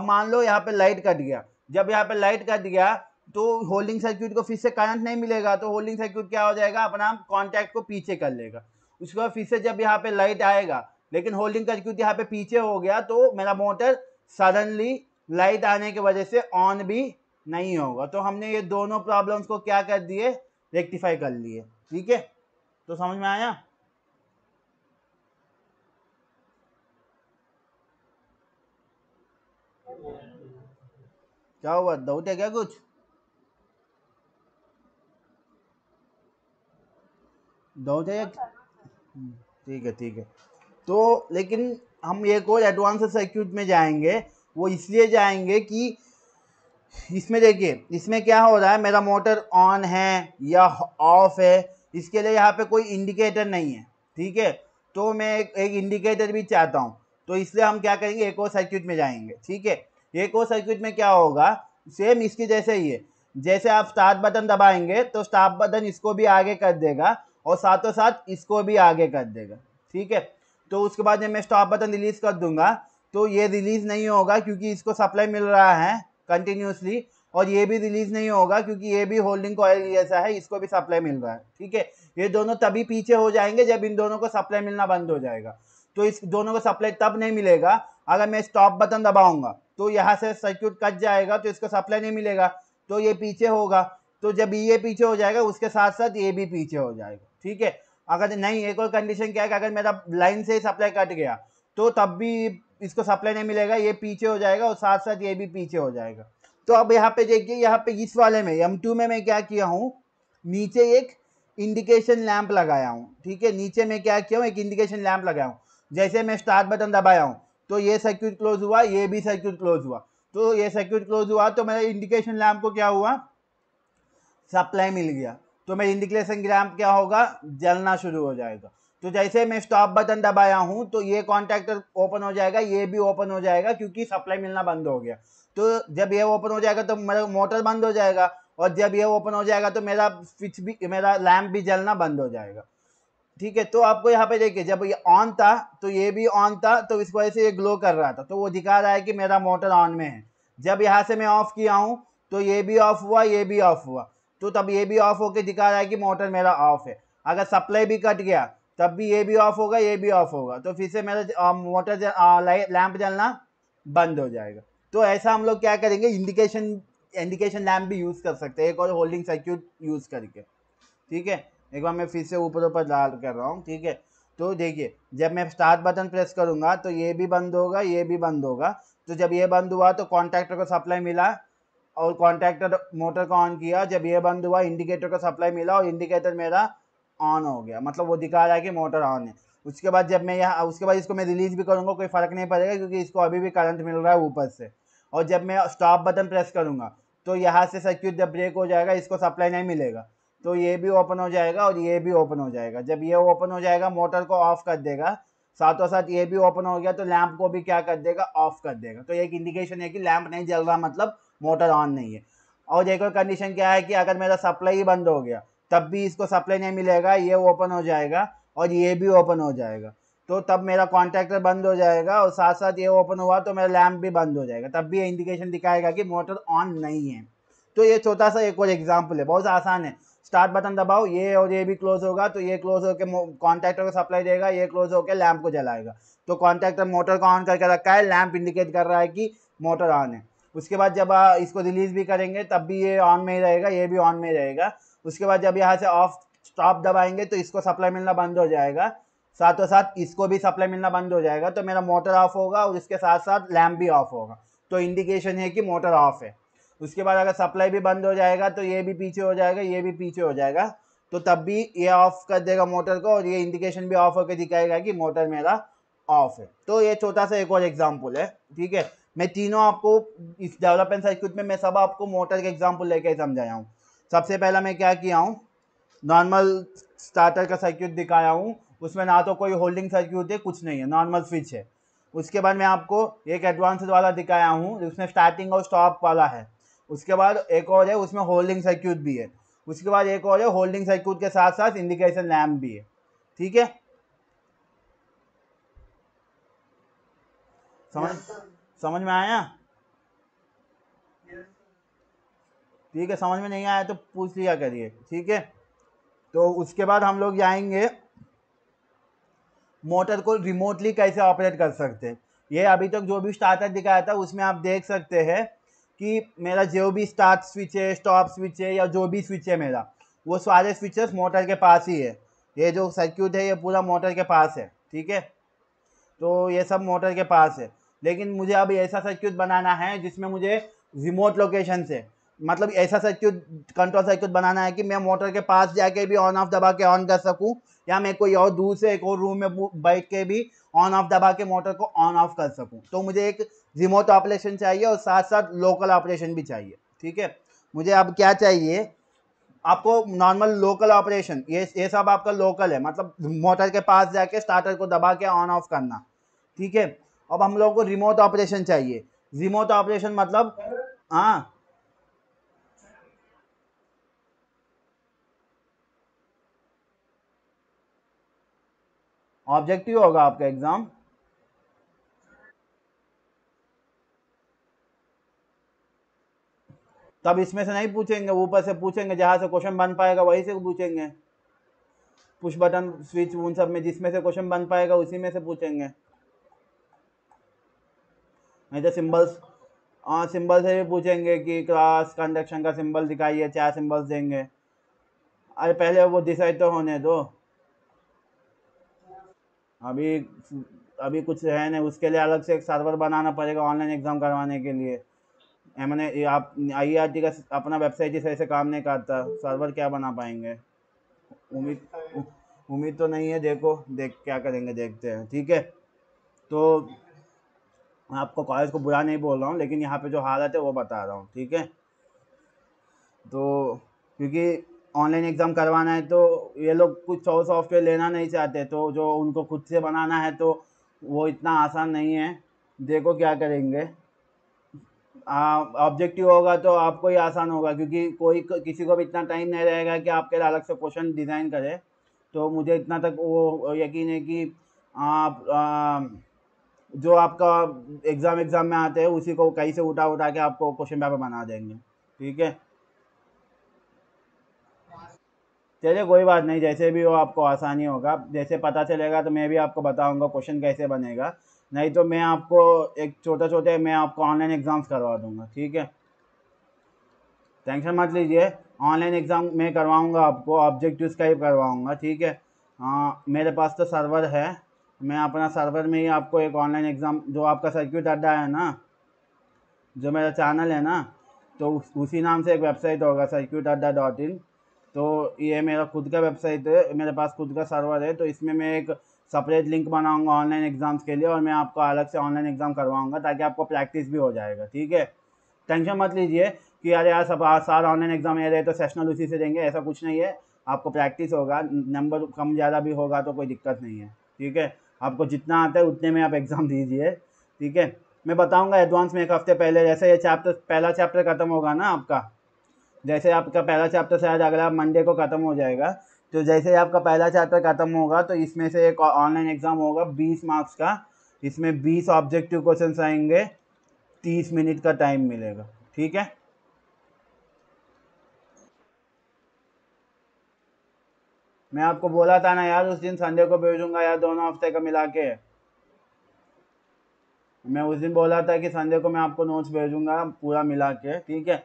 अब मान लो यहाँ पे लाइट कट गया जब यहाँ पे लाइट कट गया तो होल्डिंग सर्क्यूट को फिर से करंट नहीं मिलेगा तो होल्डिंग सर्क्यूट क्या हो जाएगा अपना कॉन्टैक्ट को पीछे कर लेगा उसके बाद फिर से जब यहाँ पे लाइट आएगा लेकिन होल्डिंग कर क्योंकि यहाँ पे पीछे हो गया तो मेरा मोटर सडनली लाइट आने की वजह से ऑन भी नहीं होगा तो हमने ये दोनों प्रॉब्लम्स को क्या कर दिए रेक्टिफाई कर लिए ठीक है तो समझ में आया क्या हुआ डाउट है क्या कुछ डाउट है हाँ, हाँ। हम्म, ठीक है ठीक है तो लेकिन हम एक और एडवांस सर्क्यूट में जाएंगे वो इसलिए जाएंगे कि इसमें देखिए इसमें क्या हो रहा है मेरा मोटर ऑन है या ऑफ है इसके लिए यहाँ पे कोई इंडिकेटर नहीं है ठीक है तो मैं एक, एक इंडिकेटर भी चाहता हूँ तो इसलिए हम क्या करेंगे एक और सर्क्यूट में जाएंगे ठीक है एक और सर्क्यूट में क्या होगा सेम इसकी जैसे ही है जैसे आप स्टार्ट बटन दबाएंगे तो स्टार्ट बटन इसको भी आगे कर देगा और साथों साथ इसको भी आगे कर देगा ठीक है तो उसके बाद जब मैं स्टॉप बटन रिलीज़ कर दूंगा तो ये रिलीज़ नहीं होगा क्योंकि इसको सप्लाई मिल रहा है कंटिन्यूसली और ये भी रिलीज़ नहीं होगा क्योंकि ये भी होल्डिंग कॉयल जैसा है इसको भी सप्लाई मिल रहा है ठीक है ये दोनों तभी पीछे हो जाएंगे जब इन दोनों को सप्लाई मिलना बंद हो जाएगा तो इस दोनों को सप्लाई तब नहीं मिलेगा अगर मैं स्टॉप बटन दबाऊंगा तो यहाँ से सर्क्यूट कट जाएगा तो इसको सप्लाई नहीं मिलेगा तो ये पीछे होगा तो जब ये पीछे हो जाएगा उसके साथ साथ ये भी पीछे हो जाएगा ठीक है अगर नहीं एक और कंडीशन क्या है कि अगर मेरा लाइन से सप्लाई कट गया तो तब भी इसको सप्लाई नहीं मिलेगा ये पीछे हो जाएगा और साथ साथ ये भी पीछे हो जाएगा तो अब यहाँ पे देखिए यहाँ पे इस वाले में एम टू में मैं क्या किया हूँ नीचे एक इंडिकेशन लैंप लगाया हूँ ठीक है नीचे मैं क्या किया हूँ एक इंडिकेशन लैंप लगाया हूँ जैसे मैं स्टार्ट बटन दबाया हूँ तो ये सर्क्यूट क्लोज हुआ ये भी सर्क्यूट क्लोज हुआ तो ये सर्क्यूट क्लोज हुआ तो मेरा इंडिकेशन लैम्प को क्या हुआ सप्लाई मिल गया तो मेरी इंडिकलेशन ग्राम क्या होगा जलना शुरू हो जाएगा तो जैसे मैं स्टॉप बटन दबाया हूं तो ये कॉन्टेक्टर ओपन हो जाएगा ये भी ओपन हो जाएगा क्योंकि सप्लाई मिलना बंद हो गया तो जब ये ओपन हो जाएगा तो मेरा मोटर बंद हो जाएगा और जब ये ओपन हो जाएगा तो मेरा स्विच भी मेरा लैम्प भी जलना बंद हो जाएगा ठीक है तो आपको यहाँ पे देखिए जब ये ऑन था तो ये भी ऑन था तो इस वजह से ये ग्लो कर रहा था तो वो दिखा रहा है कि मेरा मोटर ऑन में है जब यहाँ से मैं ऑफ़ किया हूँ तो ये भी ऑफ हुआ ये भी ऑफ हुआ तो तब ये भी ऑफ होकर दिखा रहा है कि मोटर मेरा ऑफ है अगर सप्लाई भी कट गया तब भी ये भी ऑफ होगा ये भी ऑफ होगा तो फिर से मेरा मोटर लैंप जलना बंद हो जाएगा तो ऐसा हम लोग क्या करेंगे इंडिकेशन इंडिकेशन लैंप भी यूज़ कर सकते हैं एक और होल्डिंग सर्क्यूट यूज़ करके ठीक है एक बार मैं फिर से ऊपर ऊपर डाल कर रहा हूँ ठीक है तो देखिए जब मैं स्टार्ट बटन प्रेस करूँगा तो ये भी बंद होगा ये भी बंद होगा तो जब ये बंद हुआ तो कॉन्ट्रैक्टर को सप्लाई मिला और कॉन्टैक्टर मोटर को ऑन किया जब ये बंद हुआ इंडिकेटर का सप्लाई मिला और इंडिकेटर मेरा ऑन हो गया मतलब वो दिखा रहा है कि मोटर ऑन है उसके बाद जब मैं यहाँ उसके बाद इसको मैं रिलीज़ भी करूँगा कोई फ़र्क नहीं पड़ेगा क्योंकि इसको अभी भी करंट मिल रहा है ऊपर से और जब मैं स्टॉप बटन प्रेस करूँगा तो यहाँ से सर्क्यूट जब ब्रेक हो जाएगा इसको सप्लाई नहीं मिलेगा तो ये भी ओपन हो जाएगा और ये भी ओपन हो जाएगा जब ये ओपन हो जाएगा मोटर को ऑफ कर देगा साथों साथ ये भी ओपन हो गया तो लैंप को भी क्या कर देगा ऑफ कर देगा तो एक इंडिकेशन है कि लैंप नहीं जल रहा मतलब मोटर ऑन नहीं है और एक और कंडीशन क्या है कि अगर मेरा सप्लाई बंद हो गया तब भी इसको सप्लाई नहीं मिलेगा ये ओपन हो जाएगा और ये भी ओपन हो जाएगा तो तब मेरा कॉन्ट्रैक्टर बंद हो जाएगा और साथ साथ ये ओपन हुआ तो मेरा लैम्प भी बंद हो जाएगा तब भी ये इंडिकेशन दिखाएगा कि मोटर ऑन नहीं है तो ये छोटा सा एक और एग्जाम्पल है बहुत आसान है स्टार्ट बटन दबाओ ये और ये भी क्लोज होगा तो ये क्लोज होकर कॉन्ट्रैक्टर को सप्लाई देगा ये क्लोज होकर लैम्प को जलाएगा तो कॉन्ट्रैक्टर मोटर को ऑन करके रखा है लैम्प इंडिकेट कर रहा है कि मोटर ऑन है उसके बाद जब इसको रिलीज भी करेंगे तब भी ये ऑन में ही रहेगा ये भी ऑन में रहेगा उसके बाद जब यहाँ से ऑफ स्टॉप दबाएंगे तो इसको सप्लाई मिलना बंद हो जाएगा साथों साथ इसको भी सप्लाई मिलना बंद हो जाएगा तो मेरा मोटर ऑफ होगा और इसके साथ साथ लैम्प भी ऑफ होगा तो इंडिकेशन है कि मोटर ऑफ है उसके बाद अगर सप्लाई भी बंद हो जाएगा तो ये भी पीछे हो जाएगा ये भी पीछे हो जाएगा तो तब भी ये ऑफ कर देगा मोटर को और ये इंडिकेशन भी ऑफ होकर दिखाएगा कि मोटर मेरा ऑफ है तो ये छोटा सा एक और एग्जाम्पल है ठीक है मैं तीनों आपको इस डेवलपमेंट सर्किट में मैं सब आपको मोटर के एग्जाम्पल लेके समझाया हूँ सबसे पहला मैं क्या किया हूँ नॉर्मल स्टार्टर का सर्क्यूट दिखाया हूँ उसमें ना तो कोई होल्डिंग सर्क्यूट है कुछ नहीं है नॉर्मल स्विच है उसके बाद मैं आपको एक एडवांस वाला दिखाया हूँ उसमें स्टार्टिंग और स्टॉप वाला है उसके बाद एक और है उसमें होल्डिंग सर्क्यूट भी है उसके बाद एक और है होल्डिंग सर्क्यूट के साथ साथ इंडिकेशन लैम्प भी है ठीक है समझ समझ में आया ठीक है समझ में नहीं आया तो पूछ लिया करिए ठीक है तो उसके बाद हम लोग जाएंगे मोटर को रिमोटली कैसे ऑपरेट कर सकते हैं ये अभी तक जो भी स्टार्टर दिखाया था उसमें आप देख सकते हैं कि मेरा जो भी स्टार्ट स्विच है स्टॉप स्विच है या जो भी स्विच है मेरा वो सारे स्विचेस मोटर के पास ही है ये जो सर्क्यूट है ये पूरा मोटर के पास है ठीक है तो ये सब मोटर के पास है लेकिन मुझे अब ऐसा सर्क्यूट बनाना है जिसमें मुझे रिमोट लोकेशन से मतलब ऐसा सर्क्यूट कंट्रोल सर्क्यूट बनाना है कि मैं मोटर के पास जाके भी ऑन ऑफ दबा के ऑन कर सकूं या मैं कोई और दूर से एक और रूम में बैठ के भी ऑन ऑफ दबा के मोटर को ऑन ऑफ कर सकूं तो मुझे एक रिमोट ऑपरेशन चाहिए और साथ साथ लोकल ऑपरेशन भी चाहिए ठीक है मुझे अब क्या चाहिए आपको नॉर्मल लोकल ऑपरेशन ये ये सब आपका लोकल है मतलब मोटर के पास जाके स्टार्टर को दबा के ऑन ऑफ करना ठीक है अब हम लोगों को रिमोट ऑपरेशन चाहिए रिमोट ऑपरेशन मतलब हाँ ऑब्जेक्टिव होगा आपका एग्जाम तब इसमें से नहीं पूछेंगे ऊपर से पूछेंगे जहां से क्वेश्चन बन पाएगा वहीं से पूछेंगे पुश बटन स्विच उन सब में जिसमें से क्वेश्चन बन पाएगा उसी में से पूछेंगे नहीं तो सिंबल्स सिंबल से भी पूछेंगे कि क्लास कंडक्शन का सिंबल दिखाइए चार सिंबल्स देंगे अरे पहले वो डिसाइड तो होने दो अभी अभी कुछ है नहीं उसके लिए अलग से एक सर्वर बनाना पड़ेगा ऑनलाइन एग्ज़ाम करवाने के लिए मैंने आप आई आर टी का अपना वेबसाइट ही सही से काम नहीं करता सर्वर क्या बना पाएंगे उम्मीद उम्मीद तो नहीं है देखो देख क्या करेंगे देखते हैं ठीक है तो मैं आपको कॉलेज को बुरा नहीं बोल रहा हूँ लेकिन यहाँ पे जो हालत है वो बता रहा हूँ ठीक है तो क्योंकि ऑनलाइन एग्ज़ाम करवाना है तो ये लोग कुछ और सॉफ्टवेयर लेना नहीं चाहते तो जो उनको खुद से बनाना है तो वो इतना आसान नहीं है देखो क्या करेंगे ऑब्जेक्टिव होगा तो आपको ही आसान होगा क्योंकि कोई किसी को भी इतना टाइम नहीं रहेगा कि आपके अलग से क्वेश्चन डिज़ाइन करे तो मुझे इतना तक वो यकीन है कि आप आ, जो आपका एग्ज़ाम एग्ज़ाम में आते हैं उसी को कहीं से उठा उठा के आपको क्वेश्चन पेपर बना देंगे ठीक है चलिए कोई बात नहीं जैसे भी हो आपको आसानी होगा जैसे पता चलेगा तो मैं भी आपको बताऊंगा क्वेश्चन कैसे बनेगा नहीं तो मैं आपको एक छोटे छोटे मैं आपको ऑनलाइन एग्ज़ाम्स करवा दूंगा ठीक है टेंशन मत लीजिए ऑनलाइन एग्ज़ाम मैं करवाऊंगा आपको ऑब्जेक्टिव का ही करवाऊंगा ठीक है आ, हाँ, मेरे पास तो सर्वर है मैं अपना सर्वर में ही आपको एक ऑनलाइन एग्ज़ाम जो आपका सर्क्यूट अड्डा है ना जो मेरा चैनल है ना तो उस, उसी नाम से एक वेबसाइट होगा सर्क्यूट अड्डा डॉट इन तो ये मेरा खुद का वेबसाइट है मेरे पास खुद का सर्वर है तो इसमें मैं एक सेपरेट लिंक बनाऊंगा ऑनलाइन एग्ज़ाम्स के लिए और मैं आपको अलग से ऑनलाइन एग्ज़ाम करवाऊंगा ताकि आपको प्रैक्टिस भी हो जाएगा ठीक है टेंशन मत लीजिए कि यार यार सब सारा ऑनलाइन एग्ज़ाम ये रहे तो सेशनल उसी से देंगे ऐसा कुछ नहीं है आपको प्रैक्टिस होगा नंबर कम ज़्यादा भी होगा तो कोई दिक्कत नहीं है ठीक है आपको जितना आता है उतने में आप एग्ज़ाम दीजिए ठीक है मैं बताऊंगा एडवांस में एक हफ़्ते पहले जैसे ये चैप्टर पहला चैप्टर ख़त्म होगा ना आपका जैसे आपका पहला चैप्टर शायद अगला मंडे को ख़त्म हो जाएगा तो जैसे आपका पहला चैप्टर ख़त्म होगा तो इसमें से एक ऑनलाइन एग्ज़ाम होगा बीस मार्क्स का इसमें बीस ऑब्जेक्टिव क्वेश्चन आएंगे तीस मिनट का टाइम मिलेगा ठीक है मैं आपको बोला था ना यार उस दिन संडे को भेजूंगा यार दोनों हफ्ते का मिला के मैं उस दिन बोला था कि संडे को मैं आपको नोट्स भेजूंगा पूरा मिला के ठीक है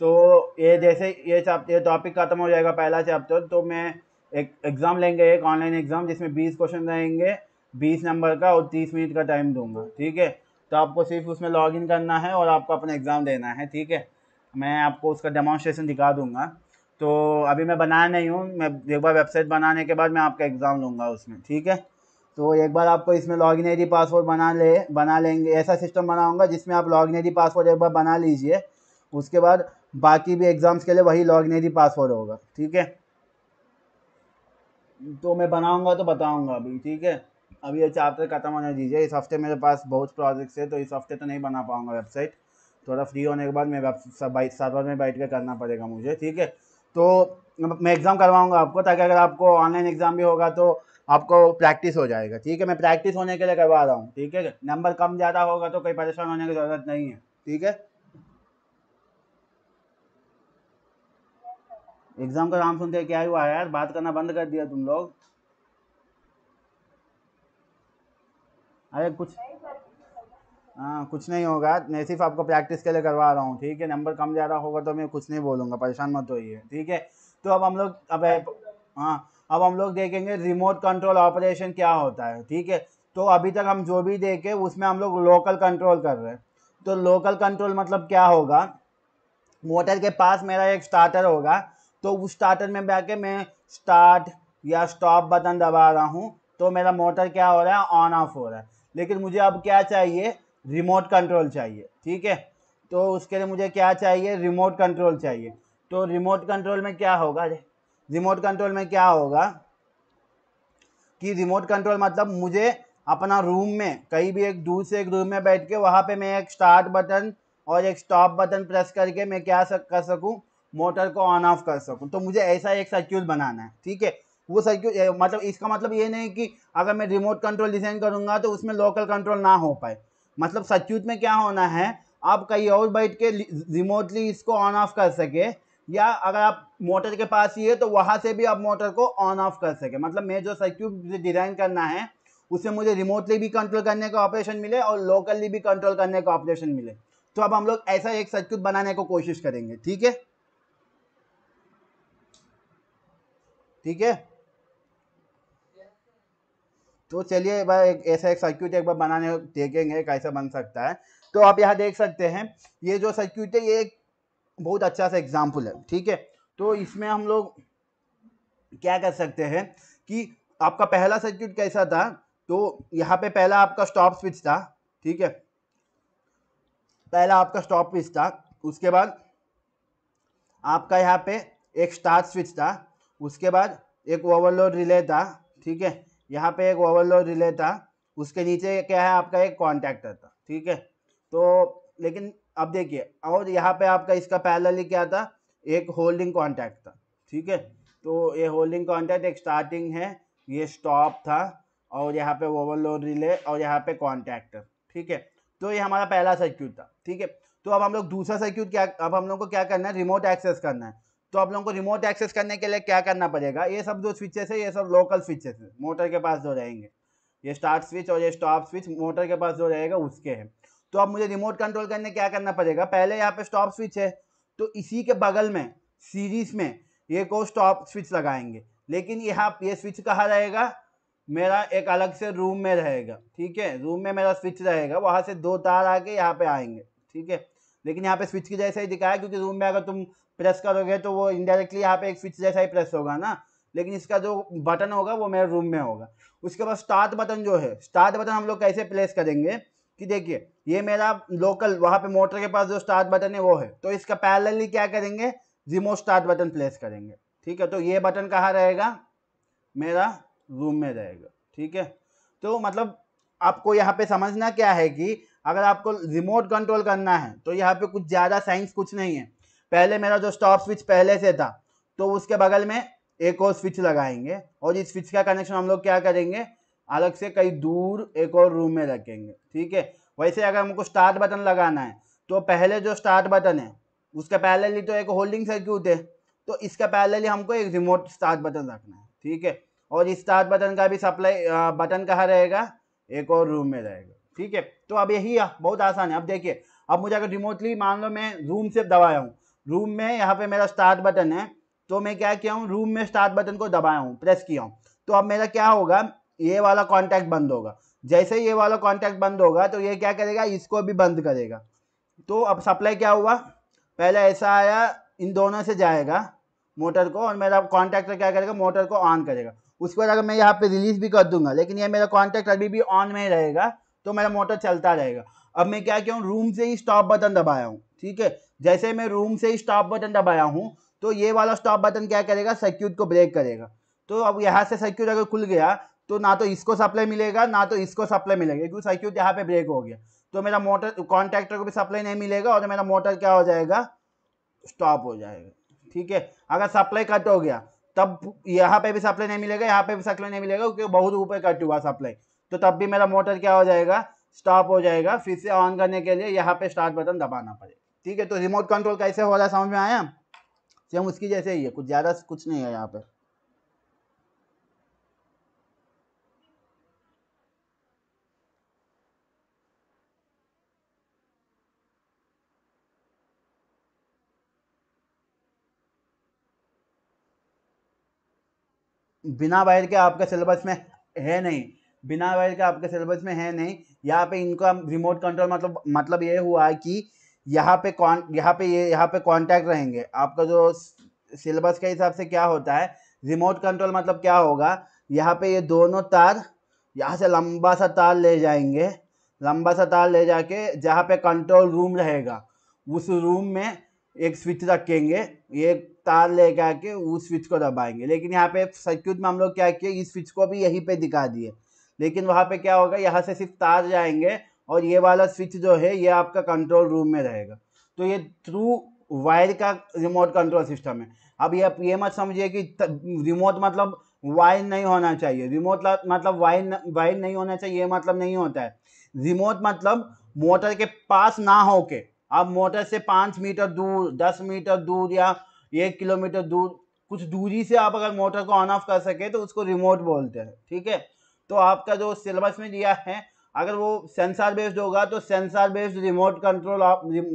तो ये जैसे ये ये टॉपिक ख़त्म हो जाएगा पहला चैप्टर तो मैं एक एग्ज़ाम लेंगे एक ऑनलाइन एग्ज़ाम जिसमें बीस क्वेश्चन रहेंगे बीस नंबर का और तीस मिनट का टाइम दूंगा ठीक है तो आपको सिर्फ उसमें लॉग करना है और आपको अपना एग्ज़ाम देना है ठीक है मैं आपको उसका डेमोन्स्ट्रेशन दिखा दूंगा तो अभी मैं बनाया नहीं हूँ मैं एक बार वेबसाइट बनाने के बाद मैं आपका एग्ज़ाम लूँगा उसमें ठीक है तो एक बार आपको इसमें इन आई पासवर्ड बना ले बना लेंगे ऐसा सिस्टम बनाऊँगा जिसमें आप इन आई पासवर्ड एक बार बना लीजिए उसके बाद बाकी भी एग्ज़ाम्स के लिए वही इन आई पासवर्ड होगा ठीक है तो मैं बनाऊँगा तो बताऊँगा अभी ठीक है अभी ये चैप्टर ख़त्म होने दीजिए इस हफ्ते मेरे पास बहुत प्रोजेक्ट्स है तो इस हफ्ते तो नहीं बना पाऊँगा वेबसाइट थोड़ा फ्री होने के बाद मैं सात सर्वर में बैठ कर करना पड़ेगा मुझे ठीक है तो मैं एग्ज़ाम करवाऊंगा आपको ताकि अगर आपको ऑनलाइन एग्ज़ाम भी होगा तो आपको प्रैक्टिस हो जाएगा ठीक है मैं प्रैक्टिस होने के लिए करवा रहा हूँ ठीक है नंबर कम ज़्यादा होगा तो कोई परेशान होने की ज़रूरत नहीं है ठीक है एग्ज़ाम का नाम सुनते क्या हुआ यार बात करना बंद कर दिया तुम लोग अरे कुछ हाँ कुछ नहीं होगा मैं सिर्फ आपको प्रैक्टिस के लिए करवा रहा हूँ ठीक है नंबर कम ज़्यादा होगा तो मैं कुछ नहीं बोलूँगा परेशान मत होइए ठीक है तो अब हम लोग अब हाँ अब हम लोग देखेंगे रिमोट कंट्रोल ऑपरेशन क्या होता है ठीक है तो अभी तक हम जो भी देखे उसमें हम लोग लोकल कंट्रोल कर रहे हैं तो लोकल कंट्रोल मतलब क्या होगा मोटर के पास मेरा एक स्टार्टर होगा तो उस स्टार्टर में जाके मैं स्टार्ट या स्टॉप बटन दबा रहा हूँ तो मेरा मोटर क्या हो रहा है ऑन ऑफ हो रहा है लेकिन मुझे अब क्या चाहिए रिमोट कंट्रोल चाहिए ठीक है तो उसके लिए मुझे क्या चाहिए रिमोट कंट्रोल चाहिए तो रिमोट कंट्रोल में क्या होगा रिमोट कंट्रोल में क्या होगा कि रिमोट कंट्रोल मतलब मुझे अपना रूम में कहीं भी एक दूसरे एक रूम में बैठ के वहाँ पे मैं एक स्टार्ट बटन और एक स्टॉप बटन प्रेस करके मैं क्या सक, कर सकूँ मोटर को ऑन ऑफ कर सकूँ तो मुझे ऐसा एक सर्क्यूट बनाना है ठीक है वो सर्क्यूट मतलब इसका मतलब ये नहीं कि अगर मैं रिमोट कंट्रोल डिज़ाइन करूँगा तो उसमें लोकल कंट्रोल ना हो पाए मतलब सचूत में क्या होना है आप कहीं और बैठ के रिमोटली इसको ऑन ऑफ कर सके या अगर आप मोटर के पास ही है तो वहाँ से भी आप मोटर को ऑन ऑफ कर सके मतलब मैं जो सर्क्यूट डिज़ाइन करना है उसे मुझे रिमोटली भी कंट्रोल करने का ऑपरेशन मिले और लोकली भी कंट्रोल करने का ऑपरेशन मिले तो अब हम लोग ऐसा एक सर्क्यूट बनाने को कोशिश करेंगे ठीक है ठीक है तो चलिए भाई एक ऐसा एक सर्क्यूट एक बार बनाने देखेंगे कैसा बन सकता है तो आप यहाँ देख सकते हैं ये जो सर्क्यूट है ये एक बहुत अच्छा सा एग्जाम्पल है ठीक है तो इसमें हम लोग क्या कर सकते हैं कि आपका पहला सर्क्यूट कैसा था तो यहाँ पे पहला आपका स्टॉप स्विच था ठीक है पहला आपका स्टॉप स्विच था उसके बाद आपका यहाँ पे एक स्टार्ट स्विच था उसके बाद एक ओवरलोड रिले था ठीक है यहाँ पे एक ओवरलोड रिले था उसके नीचे क्या है आपका एक कॉन्टैक्टर था ठीक है तो लेकिन अब देखिए और यहाँ पे आपका इसका पैरेलली क्या था एक होल्डिंग कॉन्टैक्ट था ठीक है तो ये होल्डिंग कॉन्टैक्ट एक स्टार्टिंग है ये स्टॉप था और यहाँ पे ओवरलोड रिले और यहाँ पे कॉन्टैक्टर ठीक है तो ये हमारा पहला सर्क्यूट था ठीक है तो अब हम लोग दूसरा सर्क्यूट क्या अब हम लोग को क्या करना है रिमोट एक्सेस करना है तो आप लोगों को रिमोट एक्सेस करने के लिए क्या करना पड़ेगा ये सब जो स्विचेस है ये सब लोकल स्विचेस है मोटर के पास जो रहेंगे ये स्टार्ट स्विच और ये स्टॉप स्विच मोटर के पास जो रहेगा उसके हैं तो अब मुझे रिमोट कंट्रोल करने क्या करना पड़ेगा पहले यहाँ पे स्टॉप स्विच है तो इसी के बगल में सीरीज में ये को स्टॉप स्विच लगाएंगे लेकिन यहाँ ये स्विच कहाँ रहेगा मेरा एक अलग से रूम में रहेगा ठीक है रूम में मेरा स्विच रहेगा वहाँ से दो तार आके यहाँ पे आएंगे ठीक है लेकिन यहाँ पे स्विच की जैसे ही दिखाया क्योंकि रूम में अगर तुम प्रेस करोगे तो वो इनडायरेक्टली यहाँ पे एक स्विच जैसा ही प्रेस होगा ना लेकिन इसका जो बटन होगा वो मेरे रूम में होगा उसके बाद स्टार्ट बटन जो है स्टार्ट बटन हम लोग कैसे प्लेस करेंगे कि देखिए ये मेरा लोकल वहाँ पे मोटर के पास जो स्टार्ट बटन है वो है तो इसका पैरेलली क्या करेंगे रिमोट स्टार्ट बटन प्लेस करेंगे ठीक है तो ये बटन कहाँ रहेगा मेरा रूम में रहेगा ठीक है तो मतलब आपको यहाँ पे समझना क्या है कि अगर आपको रिमोट कंट्रोल करना है तो यहाँ पे कुछ ज़्यादा साइंस कुछ नहीं है पहले मेरा जो स्टॉप स्विच पहले से था तो उसके बगल में एक और स्विच लगाएंगे और इस स्विच का कनेक्शन हम लोग क्या करेंगे अलग से कई दूर एक और रूम में रखेंगे ठीक है वैसे अगर हमको स्टार्ट बटन लगाना है तो पहले जो स्टार्ट बटन है उसके पहले तो एक होल्डिंग सर्क्यूट है तो इसका पहले हमको एक रिमोट स्टार्ट बटन रखना है ठीक है और इस स्टार्ट बटन का भी सप्लाई बटन कहाँ रहेगा एक और रूम में रहेगा ठीक है तो अब यही बहुत आसान है अब देखिए अब मुझे अगर रिमोटली मान लो मैं रूम से दबाया हूँ रूम में यहाँ पे मेरा स्टार्ट बटन है तो मैं क्या किया हूँ रूम में स्टार्ट बटन को दबाया हूँ प्रेस किया हूँ तो अब मेरा क्या होगा ये वाला कॉन्टैक्ट बंद होगा जैसे ये वाला कॉन्टैक्ट बंद होगा तो ये क्या करेगा इसको भी बंद करेगा तो अब सप्लाई क्या हुआ पहले ऐसा आया इन दोनों से जाएगा मोटर को और मेरा कॉन्टैक्टर क्या करेगा मोटर को ऑन करेगा उसके बाद अगर मैं यहाँ पे रिलीज भी कर दूंगा लेकिन ये मेरा कॉन्टैक्ट अभी भी ऑन में ही रहेगा तो मेरा मोटर चलता रहेगा अब मैं क्या किया रूम से ही स्टॉप बटन दबाया हूँ ठीक है जैसे मैं रूम से स्टॉप बटन दबाया हूँ तो ये वाला स्टॉप बटन क्या करेगा सर्क्यूट को ब्रेक करेगा तो अब यहाँ से सर्क्यूट अगर खुल गया तो ना तो इसको सप्लाई मिलेगा ना तो इसको सप्लाई मिलेगा क्योंकि सर्क्यूट यहाँ पे ब्रेक हो गया तो मेरा मोटर कॉन्ट्रैक्टर को भी सप्लाई नहीं मिलेगा और मेरा मोटर क्या हो जाएगा स्टॉप हो जाएगा ठीक है अगर सप्लाई कट हो गया तब यहाँ पे भी सप्लाई नहीं मिलेगा यहाँ पे भी सप्लाई नहीं मिलेगा क्योंकि बहुत ऊपर कट हुआ सप्लाई तो तब भी मेरा मोटर क्या हो जाएगा स्टॉप हो जाएगा फिर से ऑन करने के लिए यहाँ पे स्टार्ट बटन दबाना पड़ेगा ठीक है तो रिमोट कंट्रोल कैसे हो रहा है समझ में आया सेम उसकी जैसे ही है कुछ ज़्यादा कुछ नहीं है यहाँ पर बिना वायर के आपके सिलेबस में है नहीं बिना वायर के आपके सिलेबस में है नहीं यहाँ पे इनका रिमोट कंट्रोल मतलब मतलब ये हुआ है कि यहाँ पे कॉन यहाँ पे ये यहाँ पे कॉन्टैक्ट रहेंगे आपका जो सिलेबस के हिसाब से क्या होता है रिमोट कंट्रोल मतलब क्या होगा यहाँ पे ये दोनों तार यहाँ से लंबा सा तार ले जाएंगे लंबा सा तार ले जाके जहाँ पे कंट्रोल रूम रहेगा उस रूम में एक स्विच रखेंगे ये तार ले जाके उस स्विच को दबाएंगे लेकिन यहाँ पे सर्क्यूट में हम लोग क्या किए इस स्विच को भी यहीं पे दिखा दिए लेकिन वहाँ पे क्या होगा यहाँ से सिर्फ तार जाएंगे और ये वाला स्विच जो है ये आपका कंट्रोल रूम में रहेगा तो ये थ्रू वायर का रिमोट कंट्रोल सिस्टम है अब ये आप ये मत समझिए कि रिमोट मतलब वायर नहीं होना चाहिए रिमोट मतलब वायर वायर नहीं होना चाहिए ये मतलब नहीं होता है रिमोट मतलब मोटर के पास ना होके आप मोटर से पाँच मीटर दूर दस मीटर दूर या एक किलोमीटर दूर कुछ दूरी से आप अगर मोटर को ऑन ऑफ कर सके तो उसको रिमोट बोलते हैं ठीक है तो आपका जो सिलेबस में दिया है अगर वो सेंसर बेस्ड होगा तो sensor based remote control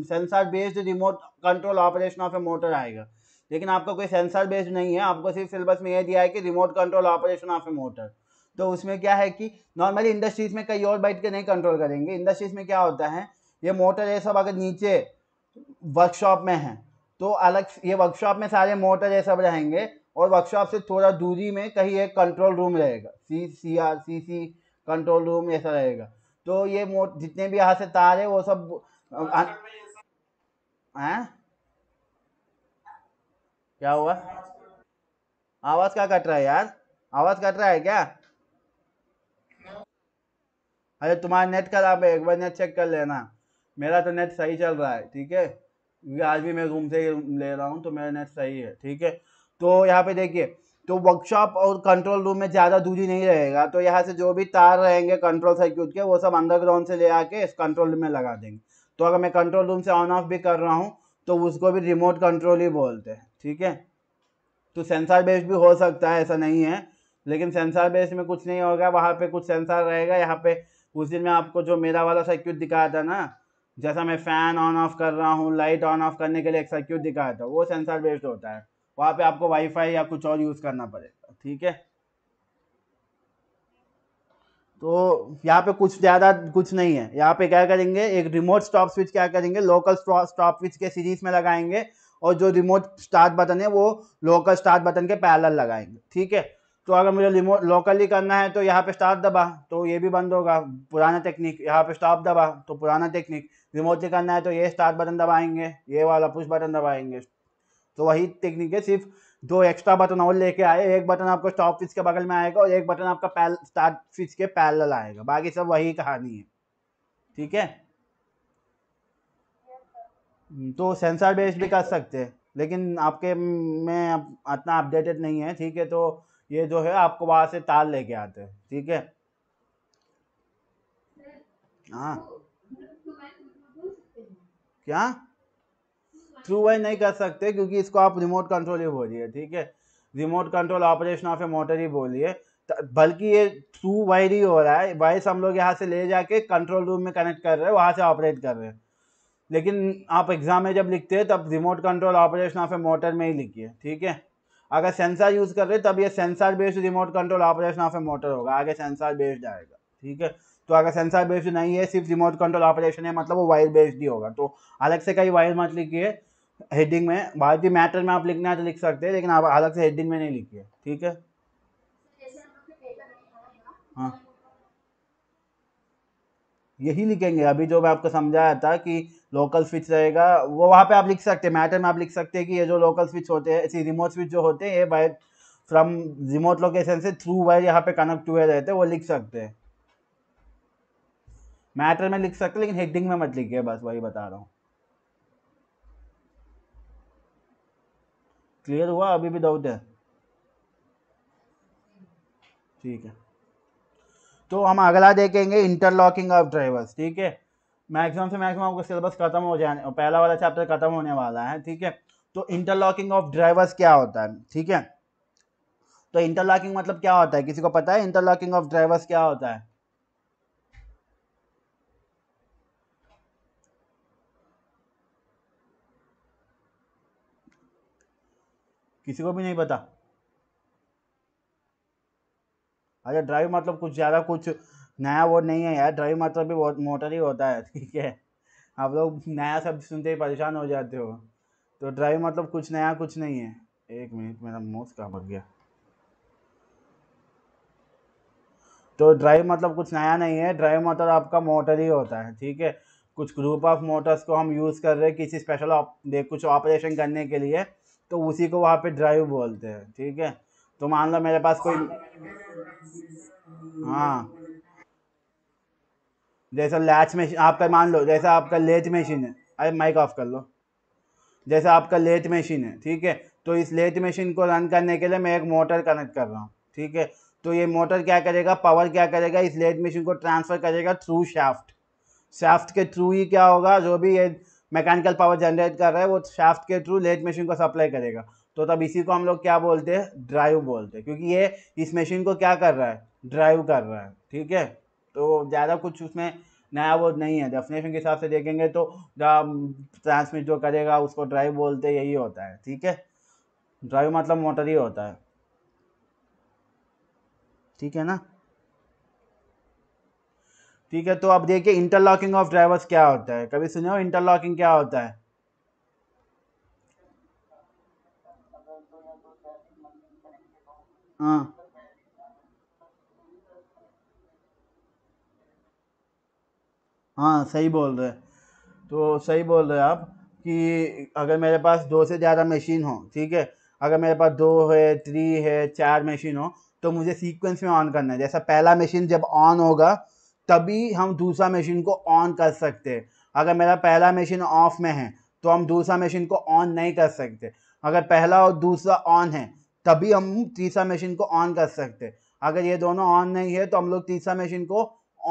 sensor based remote control operation of a motor आएगा लेकिन आपका कोई सेंसर बेस्ड नहीं है आपको सिर्फ सिलेबस में यह दिया है कि remote control operation of a motor तो उसमें क्या है कि नॉर्मली इंडस्ट्रीज में कई और बैठ के नहीं कंट्रोल करेंगे इंडस्ट्रीज में क्या होता है ये मोटर ये सब अगर नीचे वर्कशॉप में है तो अलग ये वर्कशॉप में सारे मोटर ये सब रहेंगे और वर्कशॉप से थोड़ा दूरी में कहीं एक कंट्रोल रूम रहेगा C C R C C control room ऐसा रहेगा तो ये जितने भी यहाँ से तार है वो सब हैं हाँ, हाँ। हाँ? क्या हुआ आवाज क्या कट रहा है यार आवाज कट रहा है क्या अरे तुम्हारा नेट खराब है एक बार नेट चेक कर लेना मेरा तो नेट सही चल रहा है ठीक है आज भी मैं रूम से ले रहा हूँ तो मेरा नेट सही है ठीक है तो यहाँ पे देखिए तो वर्कशॉप और कंट्रोल रूम में ज़्यादा दूरी नहीं रहेगा तो यहाँ से जो भी तार रहेंगे कंट्रोल सर्क्यूट के वो सब अंडरग्राउंड से ले आके इस कंट्रोल रूम में लगा देंगे तो अगर मैं कंट्रोल रूम से ऑन ऑफ भी कर रहा हूँ तो उसको भी रिमोट कंट्रोल ही बोलते हैं ठीक है तो सेंसार बेस्ड भी हो सकता है ऐसा नहीं है लेकिन सेंसार बेस्ड में कुछ नहीं होगा वहाँ पर कुछ सेंसार रहेगा यहाँ पर उस दिन में आपको जो मेरा वाला सर्क्यूट दिखाया था ना जैसा मैं फ़ैन ऑन ऑफ कर रहा हूँ लाइट ऑन ऑफ करने के लिए एक सर्क्यूट दिखाया था वो सेंसार बेस्ड होता है वहां पे आपको वाईफाई या कुछ और यूज़ करना पड़ेगा ठीक है तो यहाँ पे कुछ ज़्यादा कुछ नहीं है यहाँ पे क्या करेंगे एक रिमोट स्टॉप स्विच क्या करेंगे लोकल स्टॉप स्विच के सीरीज में लगाएंगे और जो रिमोट स्टार्ट बटन है वो लोकल स्टार्ट बटन के पैरल लगाएंगे ठीक है तो अगर मुझे रिमोट लोकली करना है तो यहाँ पे स्टार्ट दबा तो ये भी बंद होगा पुराना टेक्निक यहाँ पे स्टॉप दबा तो पुराना टेक्निक रिमोटली करना है तो ये स्टार्ट बटन दबाएंगे ये वाला पुश बटन दबाएंगे तो वही टेक्निक है सिर्फ दो एक्स्ट्रा बटन और लेके आए एक बटन आपको स्टॉप फिश के बगल में आएगा और एक बटन आपका पैल स्टार्ट फिश के पैरल आएगा बाकी सब वही कहानी है ठीक है हम्म, तो सेंसर बेस्ड भी कर सकते हैं लेकिन आपके में इतना अपडेटेड नहीं है ठीक है तो ये जो है आपको वहाँ से तार लेके आते हैं ठीक है हाँ क्या ट्रू वाई नहीं कर सकते क्योंकि इसको आप रिमोट कंट्रोल ही बोलिए ठीक है remote control operation of a motor ही बोलिए बल्कि ये ट्रू वायर ही हो रहा है वाइस हम लोग यहाँ से ले जाके कंट्रोल रूम में कनेक्ट कर रहे हैं वहाँ से ऑपरेट कर रहे हैं लेकिन आप एग्ज़ाम में जब लिखते हैं तब remote control operation of a motor में ही लिखिए ठीक है अगर सेंसर यूज़ कर रहे तब ये sensor based remote control operation of a motor होगा आगे सेंसर बेस्ड आएगा ठीक है तो अगर सेंसर बेस्ड नहीं है सिर्फ रिमोट कंट्रोल ऑपरेशन है मतलब वो वायर बेस्ड ही होगा तो अलग से कहीं वायर मत लिखिए हेडिंग में भारतीय मैटर में आप लिखना है तो लिख सकते हैं लेकिन आप अलग से हेडिंग में नहीं लिखिए ठीक है हाँ यही लिखेंगे अभी जो मैं आपको समझाया था कि लोकल स्विच रहेगा वो वहाँ पे आप लिख सकते हैं मैटर में आप लिख सकते हैं कि ये जो लोकल स्विच होते हैं ऐसी रिमोट स्विच जो होते हैं ये वायर फ्रॉम रिमोट लोकेशन से थ्रू वायर यहाँ पे कनेक्ट हुए रहते हैं वो लिख सकते हैं मैटर में लिख सकते हैं लेकिन हेडिंग में मत लिखिए बस वही बता रहा हूँ क्लियर हुआ अभी भी डाउट है ठीक है तो हम अगला देखेंगे इंटरलॉकिंग ऑफ ड्राइवर्स ठीक है मैक्सिमम से मैक्सिमम आपका सिलेबस खत्म हो जाने पहला वाला चैप्टर खत्म होने वाला है ठीक है तो इंटरलॉकिंग ऑफ ड्राइवर्स क्या होता है ठीक है तो इंटरलॉकिंग मतलब क्या होता है किसी को पता है इंटरलॉकिंग ऑफ ड्राइवर्स क्या होता है किसी को भी नहीं पता अच्छा ड्राइव मतलब कुछ ज़्यादा कुछ नया वो नहीं है यार ड्राइव मतलब भी बहुत मोटर ही होता है ठीक है आप लोग नया शब्द सुनते ही परेशान हो जाते हो तो ड्राइव मतलब कुछ नया कुछ नहीं है एक मिनट मेरा मोस कहाँ भग गया तो ड्राइव मतलब कुछ नया नहीं है ड्राइव मतलब आपका मोटर ही होता है ठीक है कुछ ग्रुप ऑफ मोटर्स को हम यूज़ कर रहे हैं किसी स्पेशल ऑप कुछ ऑपरेशन करने के लिए तो उसी को वहाँ पे ड्राइव बोलते हैं ठीक है तो मान लो मेरे पास कोई हाँ जैसा लैच मशीन आपका मान लो जैसा आपका लेथ मशीन है अरे माइक ऑफ कर लो जैसा आपका लेथ मशीन है ठीक है तो इस लेच मशीन को रन करने के लिए मैं एक मोटर कनेक्ट कर रहा हूँ ठीक है तो ये मोटर क्या करेगा पावर क्या करेगा इस लेच मशीन को ट्रांसफ़र करेगा थ्रू शाफ्ट शाफ्ट के थ्रू ही क्या होगा जो भी ये मैकेनिकल पावर जनरेट कर रहा है वो शाफ्ट के थ्रू लेट मशीन को सप्लाई करेगा तो तब इसी को हम लोग क्या बोलते हैं ड्राइव बोलते हैं क्योंकि ये इस मशीन को क्या कर रहा है ड्राइव कर रहा है ठीक है तो ज़्यादा कुछ उसमें नया वो नहीं है डेफिनेशन के हिसाब से देखेंगे तो ट्रांसमिट जो करेगा उसको ड्राइव बोलते यही होता है ठीक है ड्राइव मतलब मोटर ही होता है ठीक है ना ठीक है तो अब देखिए इंटरलॉकिंग ऑफ ड्राइवर्स क्या होता है कभी सुने हो इंटरलॉकिंग क्या होता है हाँ हाँ सही बोल रहे तो सही बोल रहे आप कि अगर मेरे पास दो से ज़्यादा मशीन हो ठीक है अगर मेरे पास दो है थ्री है चार मशीन हो तो मुझे सीक्वेंस में ऑन करना है जैसा पहला मशीन जब ऑन होगा तभी हम दूसरा मशीन को ऑन कर सकते हैं अगर मेरा पहला मशीन ऑफ में है तो हम दूसरा मशीन को ऑन नहीं कर सकते अगर पहला और दूसरा ऑन है तभी हम तीसरा मशीन को ऑन कर सकते अगर ये दोनों ऑन नहीं है तो हम लोग तीसरा मशीन को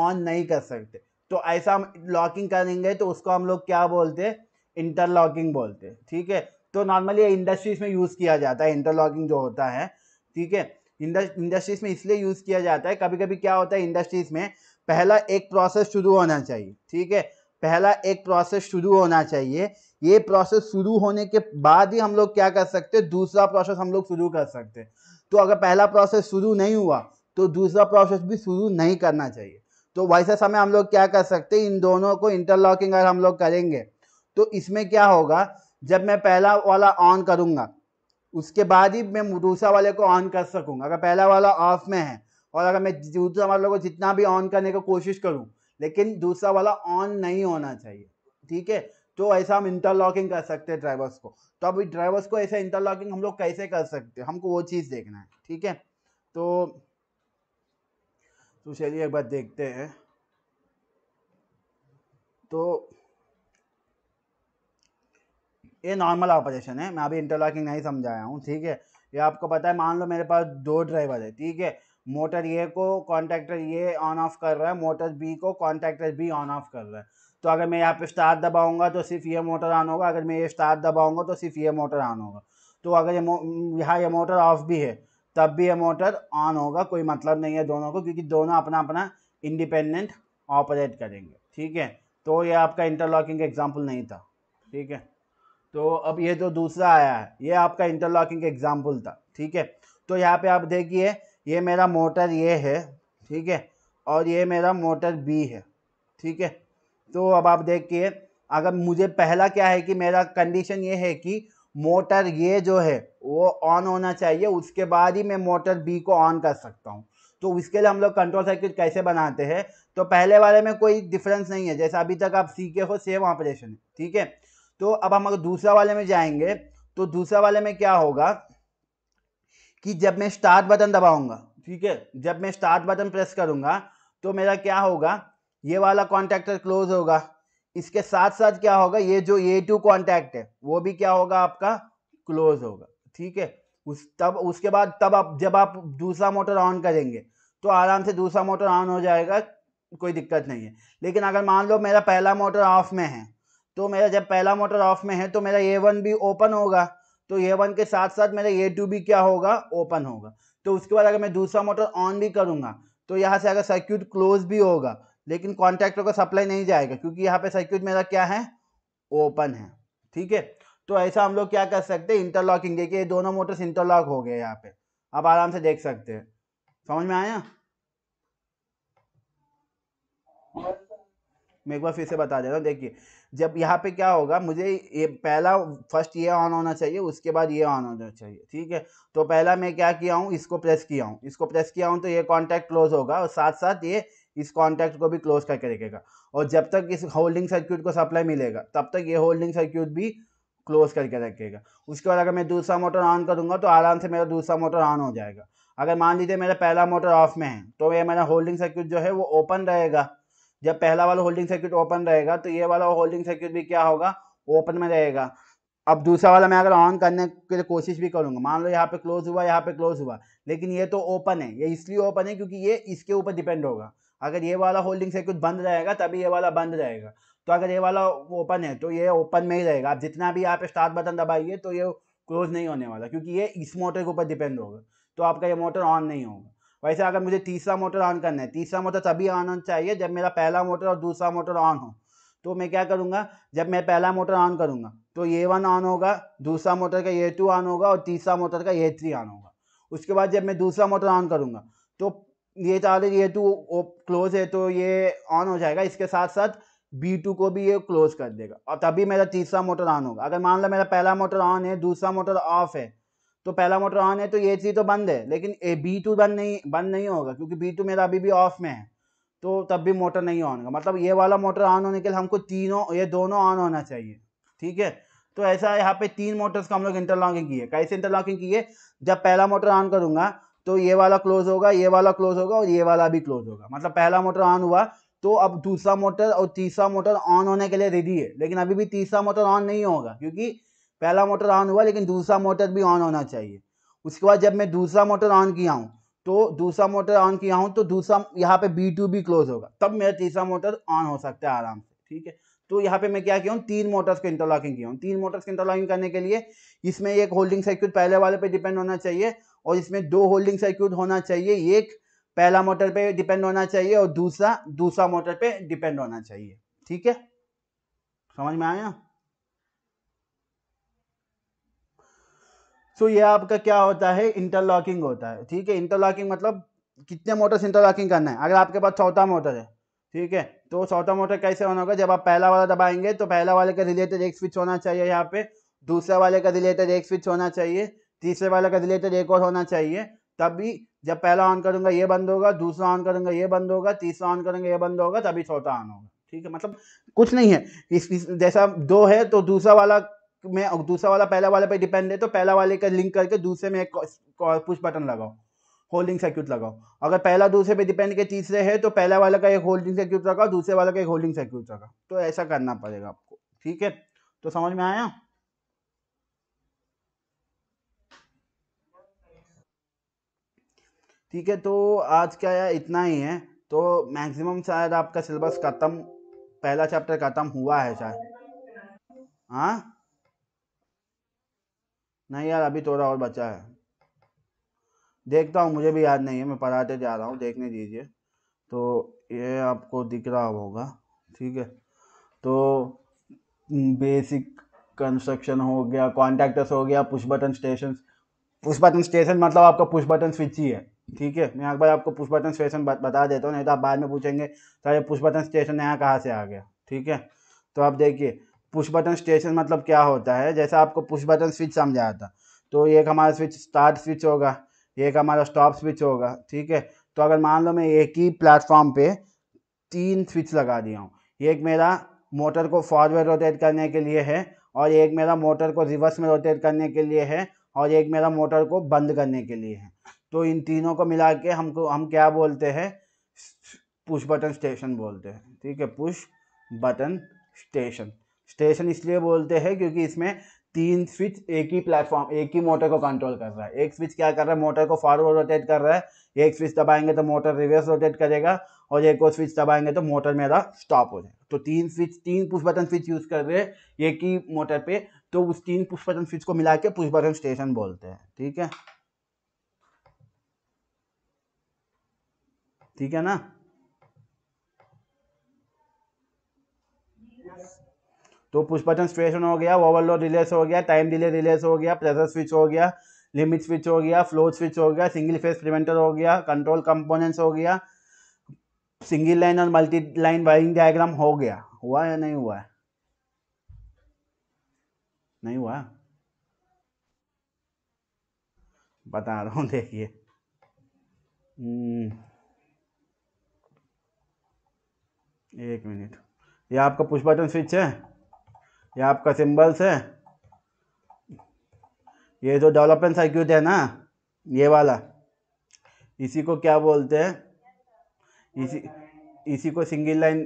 ऑन नहीं कर सकते तो ऐसा हम लॉकिंग करेंगे तो उसको हम लोग क्या बोलते हैं इंटरलॉकिंग बोलते हैं ठीक है तो नॉर्मली ये इंडस्ट्रीज में यूज़ किया जाता है इंटरलॉकिंग जो होता है ठीक है इंडस्ट्रीज में इसलिए यूज़ किया जाता है कभी कभी क्या होता है इंडस्ट्रीज में पहला एक प्रोसेस शुरू होना चाहिए ठीक है पहला एक प्रोसेस शुरू होना चाहिए ये प्रोसेस शुरू होने के बाद ही हम लोग क्या कर सकते हैं दूसरा प्रोसेस हम लोग शुरू कर सकते हैं तो अगर पहला प्रोसेस शुरू नहीं हुआ तो दूसरा प्रोसेस भी शुरू नहीं करना चाहिए तो वैसे समय हम लोग क्या कर सकते हैं इन दोनों को इंटरलॉकिंग अगर हम लोग करेंगे तो इसमें क्या होगा जब मैं पहला वाला ऑन करूँगा उसके बाद ही मैं दूसरा वाले को ऑन कर सकूँगा अगर पहला वाला ऑफ में है और अगर मैं दूसरा वाला को जितना भी ऑन करने की कोशिश करूँ लेकिन दूसरा वाला ऑन नहीं होना चाहिए ठीक है तो ऐसा हम इंटरलॉकिंग कर सकते हैं ड्राइवर्स को तो अभी ड्राइवर्स को ऐसा इंटरलॉकिंग हम लोग कैसे कर सकते हैं हमको वो चीज़ देखना है ठीक है तो तो चलिए एक बार देखते हैं तो ये नॉर्मल ऑपरेशन है मैं अभी इंटरलॉकिंग नहीं समझाया हूँ ठीक है ये आपको पता है मान लो मेरे पास दो ड्राइवर है ठीक है मोटर ए को कॉन्ट्रैक्टर ये ऑन ऑफ कर रहा है मोटर बी को कॉन्ट्रैक्टर बी ऑन ऑफ कर रहा है तो अगर मैं यहाँ पे स्टार्ट दबाऊंगा तो सिर्फ ये मोटर ऑन होगा अगर मैं ये स्टार्ट दबाऊंगा तो सिर्फ ये मोटर ऑन होगा तो अगर ये यहाँ ये मोटर ऑफ भी है तब भी ये मोटर ऑन होगा कोई मतलब नहीं है दोनों को क्योंकि दोनों अपना अपना इंडिपेंडेंट ऑपरेट करेंगे ठीक है तो ये आपका इंटरलॉकिंग एग्जाम्पल नहीं था ठीक है तो अब ये जो दूसरा आया है ये आपका इंटरलॉकिंग एग्जाम्पल था ठीक है तो यहाँ पे आप देखिए ये मेरा मोटर ये है ठीक है और ये मेरा मोटर बी है ठीक है तो अब आप देखिए अगर मुझे पहला क्या है कि मेरा कंडीशन ये है कि मोटर ये जो है वो ऑन होना चाहिए उसके बाद ही मैं मोटर बी को ऑन कर सकता हूँ तो उसके लिए हम लोग कंट्रोल सर्किट कैसे बनाते हैं तो पहले वाले में कोई डिफरेंस नहीं है जैसे अभी तक आप सीखे हो सेम ऑपरेशन है ठीक है तो अब हम अगर दूसरा वाले में जाएंगे तो दूसरा वाले में क्या होगा कि जब मैं स्टार्ट बटन दबाऊंगा ठीक है जब मैं स्टार्ट बटन प्रेस करूंगा तो मेरा क्या होगा ये वाला कॉन्टैक्टर क्लोज होगा इसके साथ साथ क्या होगा ये जो ए टू कॉन्टैक्ट है वो भी क्या होगा आपका क्लोज होगा ठीक है उस तब उसके बाद तब आप जब आप दूसरा मोटर ऑन करेंगे तो आराम से दूसरा मोटर ऑन हो जाएगा कोई दिक्कत नहीं है लेकिन अगर मान लो मेरा पहला मोटर ऑफ में है तो मेरा जब पहला मोटर ऑफ में है तो मेरा ए वन भी ओपन होगा तो ये वन के साथ साथ मेरा ये टू भी क्या होगा ओपन होगा तो उसके बाद अगर मैं दूसरा मोटर ऑन भी करूँगा तो यहाँ से अगर सर्क्यूट क्लोज भी होगा लेकिन कॉन्ट्रैक्टर को सप्लाई नहीं जाएगा क्योंकि यहाँ पे सर्क्यूट मेरा क्या है ओपन है ठीक है तो ऐसा हम लोग क्या कर सकते हैं इंटरलॉकिंग देखिए दोनों मोटर्स इंटरलॉक हो गए यहाँ पे आप आराम से देख सकते हैं समझ में आया मैं एक बार फिर से बता देता हूँ देखिए जब यहाँ पे क्या होगा मुझे ये पहला फर्स्ट ये ऑन होना चाहिए उसके बाद ये ऑन होना चाहिए ठीक है तो पहला मैं क्या किया हूँ इसको प्रेस किया हूँ इसको प्रेस किया हूँ तो ये कॉन्टैक्ट क्लोज होगा और साथ साथ ये इस कॉन्टैक्ट को भी क्लोज करके रखेगा और जब तक इस होल्डिंग सर्क्यूट को सप्लाई मिलेगा तब तक ये होल्डिंग सर्क्यूट भी क्लोज करके रखेगा उसके बाद अगर मैं दूसरा मोटर ऑन करूँगा तो आराम से मेरा दूसरा मोटर ऑन हो जाएगा अगर मान लीजिए मेरा पहला मोटर ऑफ में है तो ये मेरा होल्डिंग सर्क्यूट जो है वो ओपन रहेगा जब पहला वाला होल्डिंग सर्किट ओपन रहेगा तो ये वाला होल्डिंग सर्किट भी क्या होगा ओपन में रहेगा अब दूसरा वाला मैं अगर ऑन करने के लिए कोशिश भी करूँगा मान लो यहाँ पे क्लोज हुआ यहाँ पे क्लोज हुआ लेकिन ये तो ओपन है ये इसलिए ओपन है क्योंकि ये इसके ऊपर डिपेंड होगा अगर ये वाला होल्डिंग सर्किट बंद रहेगा तभी ये वाला बंद रहेगा तो अगर ये वाला ओपन है तो ये ओपन में ही रहेगा आप जितना भी यहाँ पे स्टार्ट बटन दबाइए तो ये क्लोज नहीं होने वाला क्योंकि ये इस मोटर के ऊपर डिपेंड होगा तो आपका ये मोटर ऑन नहीं होगा वैसे अगर मुझे तीसरा मोटर ऑन करना है तीसरा मोटर तभी ऑन होना चाहिए जब मेरा पहला मोटर और दूसरा मोटर ऑन हो तो मैं क्या करूँगा जब मैं पहला मोटर ऑन करूँगा तो ये वन ऑन होगा दूसरा मोटर का ये टू ऑन होगा और तीसरा मोटर का ये थ्री ऑन होगा उसके बाद जब मैं दूसरा मोटर ऑन करूँगा तो ये चार्जर ये टू क्लोज है तो ये ऑन हो जाएगा इसके साथ साथ बी टू को भी ये क्लोज कर देगा और तभी मेरा तीसरा मोटर ऑन होगा अगर मान लो मेरा पहला मोटर ऑन है दूसरा मोटर ऑफ है तो पहला मोटर ऑन है तो ये थ्री तो बंद है लेकिन ए बी टू बंद नहीं बंद नहीं होगा क्योंकि बी टू मेरा अभी भी ऑफ में है तो तब भी मोटर नहीं ऑन होगा मतलब ये वाला मोटर ऑन होने के लिए हमको तीनों ये दोनों ऑन होना चाहिए ठीक है तो ऐसा यहाँ पे तीन मोटर्स का हम लोग इंटरलॉकिंग किए कैसे इंटरलॉकिंग की है जब पहला मोटर ऑन करूंगा तो ये वाला क्लोज होगा ये वाला क्लोज होगा और ये वाला भी क्लोज होगा मतलब पहला मोटर ऑन हुआ तो अब दूसरा मोटर और तीसरा मोटर ऑन होने के लिए रेडी है लेकिन अभी भी तीसरा मोटर ऑन नहीं होगा क्योंकि पहला मोटर ऑन हुआ लेकिन दूसरा मोटर भी ऑन होना चाहिए उसके बाद जब मैं दूसरा मोटर ऑन किया हूँ तो दूसरा मोटर ऑन किया हूँ तो दूसरा यहाँ पे बी टू भी क्लोज होगा तब मेरा तीसरा मोटर ऑन हो सकता है आराम से ठीक है तो यहाँ पे मैं क्या किया हूँ तीन मोटर्स को इंटरलॉकिंग किया हूँ तीन मोटर्स को इंटरलॉकिंग करने के लिए इसमें एक होल्डिंग सर्क्यूट पहले वाले पे डिपेंड होना चाहिए और इसमें दो होल्डिंग सर्क्यूट होना चाहिए एक पहला मोटर पे डिपेंड होना चाहिए और दूसरा दूसरा मोटर पे डिपेंड होना चाहिए ठीक है समझ में आया ना सो ये आपका क्या होता है इंटरलॉकिंग होता है ठीक है इंटरलॉकिंग मतलब कितने मोटर्स इंटरलॉकिंग करना है अगर आपके पास चौथा मोटर है ठीक है तो चौथा मोटर कैसे ऑन होगा जब आप पहला वाला दबाएंगे तो पहला वाले का रिलेटेड एक स्विच होना चाहिए यहाँ पे दूसरे वाले का रिलेटेड एक स्विच होना चाहिए तीसरे वाले का रिलेटेड एक और होना चाहिए तभी जब पहला ऑन करूंगा ये बंद होगा दूसरा ऑन करूंगा ये बंद होगा तीसरा ऑन करूंगा ये बंद होगा तभी चौथा ऑन होगा ठीक है मतलब कुछ नहीं है इस, इस जैसा दो है तो दूसरा वाला में दूसरा वाला पहला वाले पे डिपेंड है तो पहला वाले का लिंक करके दूसरे में एक पुश बटन लगाओ होल्डिंग सर्क्यूट लगाओ अगर पहला दूसरे पे डिपेंड के तीसरे है तो पहला वाला का एक होल्डिंग सर्क्यूट लगाओ दूसरे वाला का एक होल्डिंग सर्क्यूट लगाओ तो ऐसा करना पड़ेगा आपको ठीक है तो समझ में आया ठीक है तो आज क्या है इतना ही है तो मैक्सिमम शायद आपका सिलेबस ख़त्म पहला चैप्टर ख़त्म हुआ है शायद हाँ नहीं यार अभी थोड़ा और बचा है देखता हूँ मुझे भी याद नहीं है मैं पढ़ाते जा रहा हूँ देखने दीजिए तो ये आपको दिख रहा होगा ठीक है तो बेसिक हम्म, कंस्ट्रक्शन हो गया कॉन्टैक्टर्स हो गया push button station push button station मतलब आपका पुश बटन स्विच ही है ठीक है मैं एक बार आपको पुश बटन स्टेशन बता देता हूँ नहीं तो आप बाद में पूछेंगे सर ये पुश बटन स्टेशन यहाँ कहाँ से आ गया ठीक है तो आप देखिए पुश बटन स्टेशन मतलब क्या होता है जैसा आपको पुश बटन स्विच समझाया था तो एक हमारा स्विच स्टार्ट स्विच होगा एक हमारा स्टॉप स्विच होगा ठीक है तो अगर मान लो मैं एक ही प्लेटफॉर्म पे तीन स्विच लगा दिया हूँ एक मेरा मोटर को फॉरवर्ड रोटेट करने के लिए है और एक मेरा मोटर को रिवर्स में रोटेट करने के लिए है और एक मेरा मोटर को बंद करने के लिए है तो इन तीनों को मिला के हमको हम क्या बोलते हैं पुश बटन स्टेशन बोलते हैं ठीक है पुश बटन स्टेशन स्टेशन इसलिए बोलते हैं क्योंकि इसमें तीन स्विच एक ही प्लेटफॉर्म एक ही मोटर को कंट्रोल कर रहा है एक स्विच क्या कर रहा है मोटर को फॉरवर्ड रोटेट कर रहा है एक स्विच दबाएंगे तो मोटर रिवर्स रोटेट करेगा और एक और स्विच दबाएंगे तो मोटर मेरा स्टॉप हो जाएगा तो तीन स्विच तीन पुश बटन स्विच यूज़ कर रहे हैं एक ही मोटर पे तो उस तीन पुश बटन स्विच को मिला के पुश बटन स्टेशन बोलते हैं ठीक है ठीक है ना तो पुश बटन स्ट्रेशन हो गया ओवरलोड रिलेस हो गया टाइम डिले रिलेस हो गया प्रेशर स्विच हो गया लिमिट स्विच हो गया फ्लो स्विच हो गया सिंगल फेस प्रिवेंटर हो गया कंट्रोल कंपोनेंट्स हो गया सिंगल लाइन और मल्टी लाइन वायरिंग डायग्राम हो गया हुआ या नहीं हुआ नहीं हुआ बता रहा हूँ देखिए हम्म। एक मिनट ये आपका पुश बटन स्विच है ये आपका सिंबल्स है ये जो डेवलपमेंट सर्क्यूट है ना ये वाला इसी को क्या बोलते हैं इसी इसी को सिंगल लाइन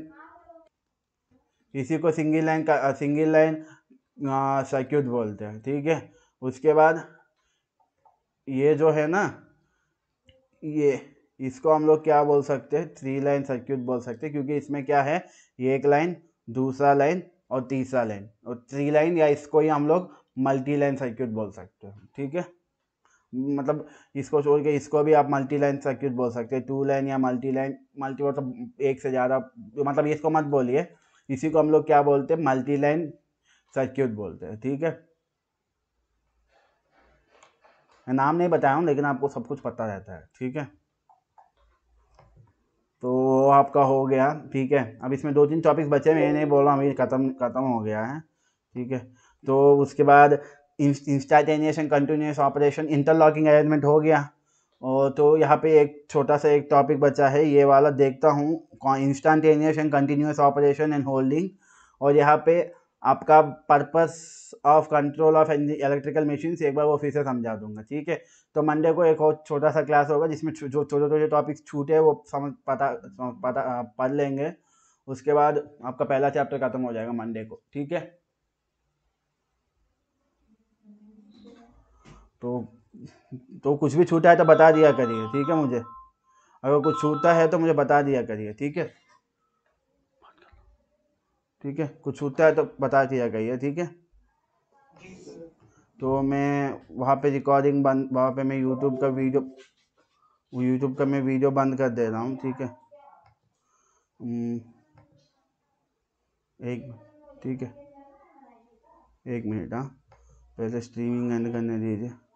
इसी को सिंगल लाइन का सिंगल लाइन सर्क्यूट बोलते हैं ठीक है उसके बाद ये जो है ना ये इसको हम लोग क्या बोल सकते हैं थ्री लाइन सर्क्यूट बोल सकते हैं क्योंकि इसमें क्या है एक लाइन दूसरा लाइन और तीसरा लाइन और थ्री लाइन या इसको ही हम लोग मल्टी लाइन सर्किट बोल सकते हैं ठीक है मतलब इसको छोड़ के इसको भी आप मल्टी लाइन सर्किट बोल सकते हैं टू लाइन या मल्टी लाइन मल्टी मतलब एक से ज़्यादा मतलब इसको मत बोलिए इसी को हम लोग क्या बोलते हैं मल्टी लाइन सर्क्यूट बोलते हैं ठीक है मैं नाम नहीं बताया हूँ लेकिन आपको सब कुछ पता रहता है ठीक है तो वो आपका हो गया ठीक है अब इसमें दो तीन टॉपिक्स बचे मैं नहीं बोल रहा हूँ अभी ख़त्म ख़त्म हो गया है ठीक है तो उसके बाद instantaneous continuous operation interlocking arrangement हो गया और तो यहाँ पे एक छोटा सा एक टॉपिक बचा है ये वाला देखता हूँ instantaneous and continuous operation and holding और यहाँ पे आपका purpose of control of electrical machine एक बार वो फिर से समझा दूंगा ठीक है तो मंडे को एक और छोटा सा क्लास होगा जिसमें जो छोटे छोटे टॉपिक्स छूटे वो समझ पता पता पढ़ लेंगे उसके बाद आपका पहला चैप्टर खत्म हो जाएगा मंडे को ठीक है तो तो कुछ भी छूटा है तो बता दिया करिए ठीक है मुझे अगर कुछ छूटा है तो मुझे बता दिया करिए ठीक है ठीक है कुछ होता है तो बता दिया है ठीक है तो मैं वहाँ पे रिकॉर्डिंग बंद वहाँ पे मैं यूट्यूब का वीडियो यूट्यूब का मैं वीडियो बंद कर दे रहा हूँ ठीक है हम्म, एक ठीक है एक मिनट हाँ पहले स्ट्रीमिंग एंड करने दीजिए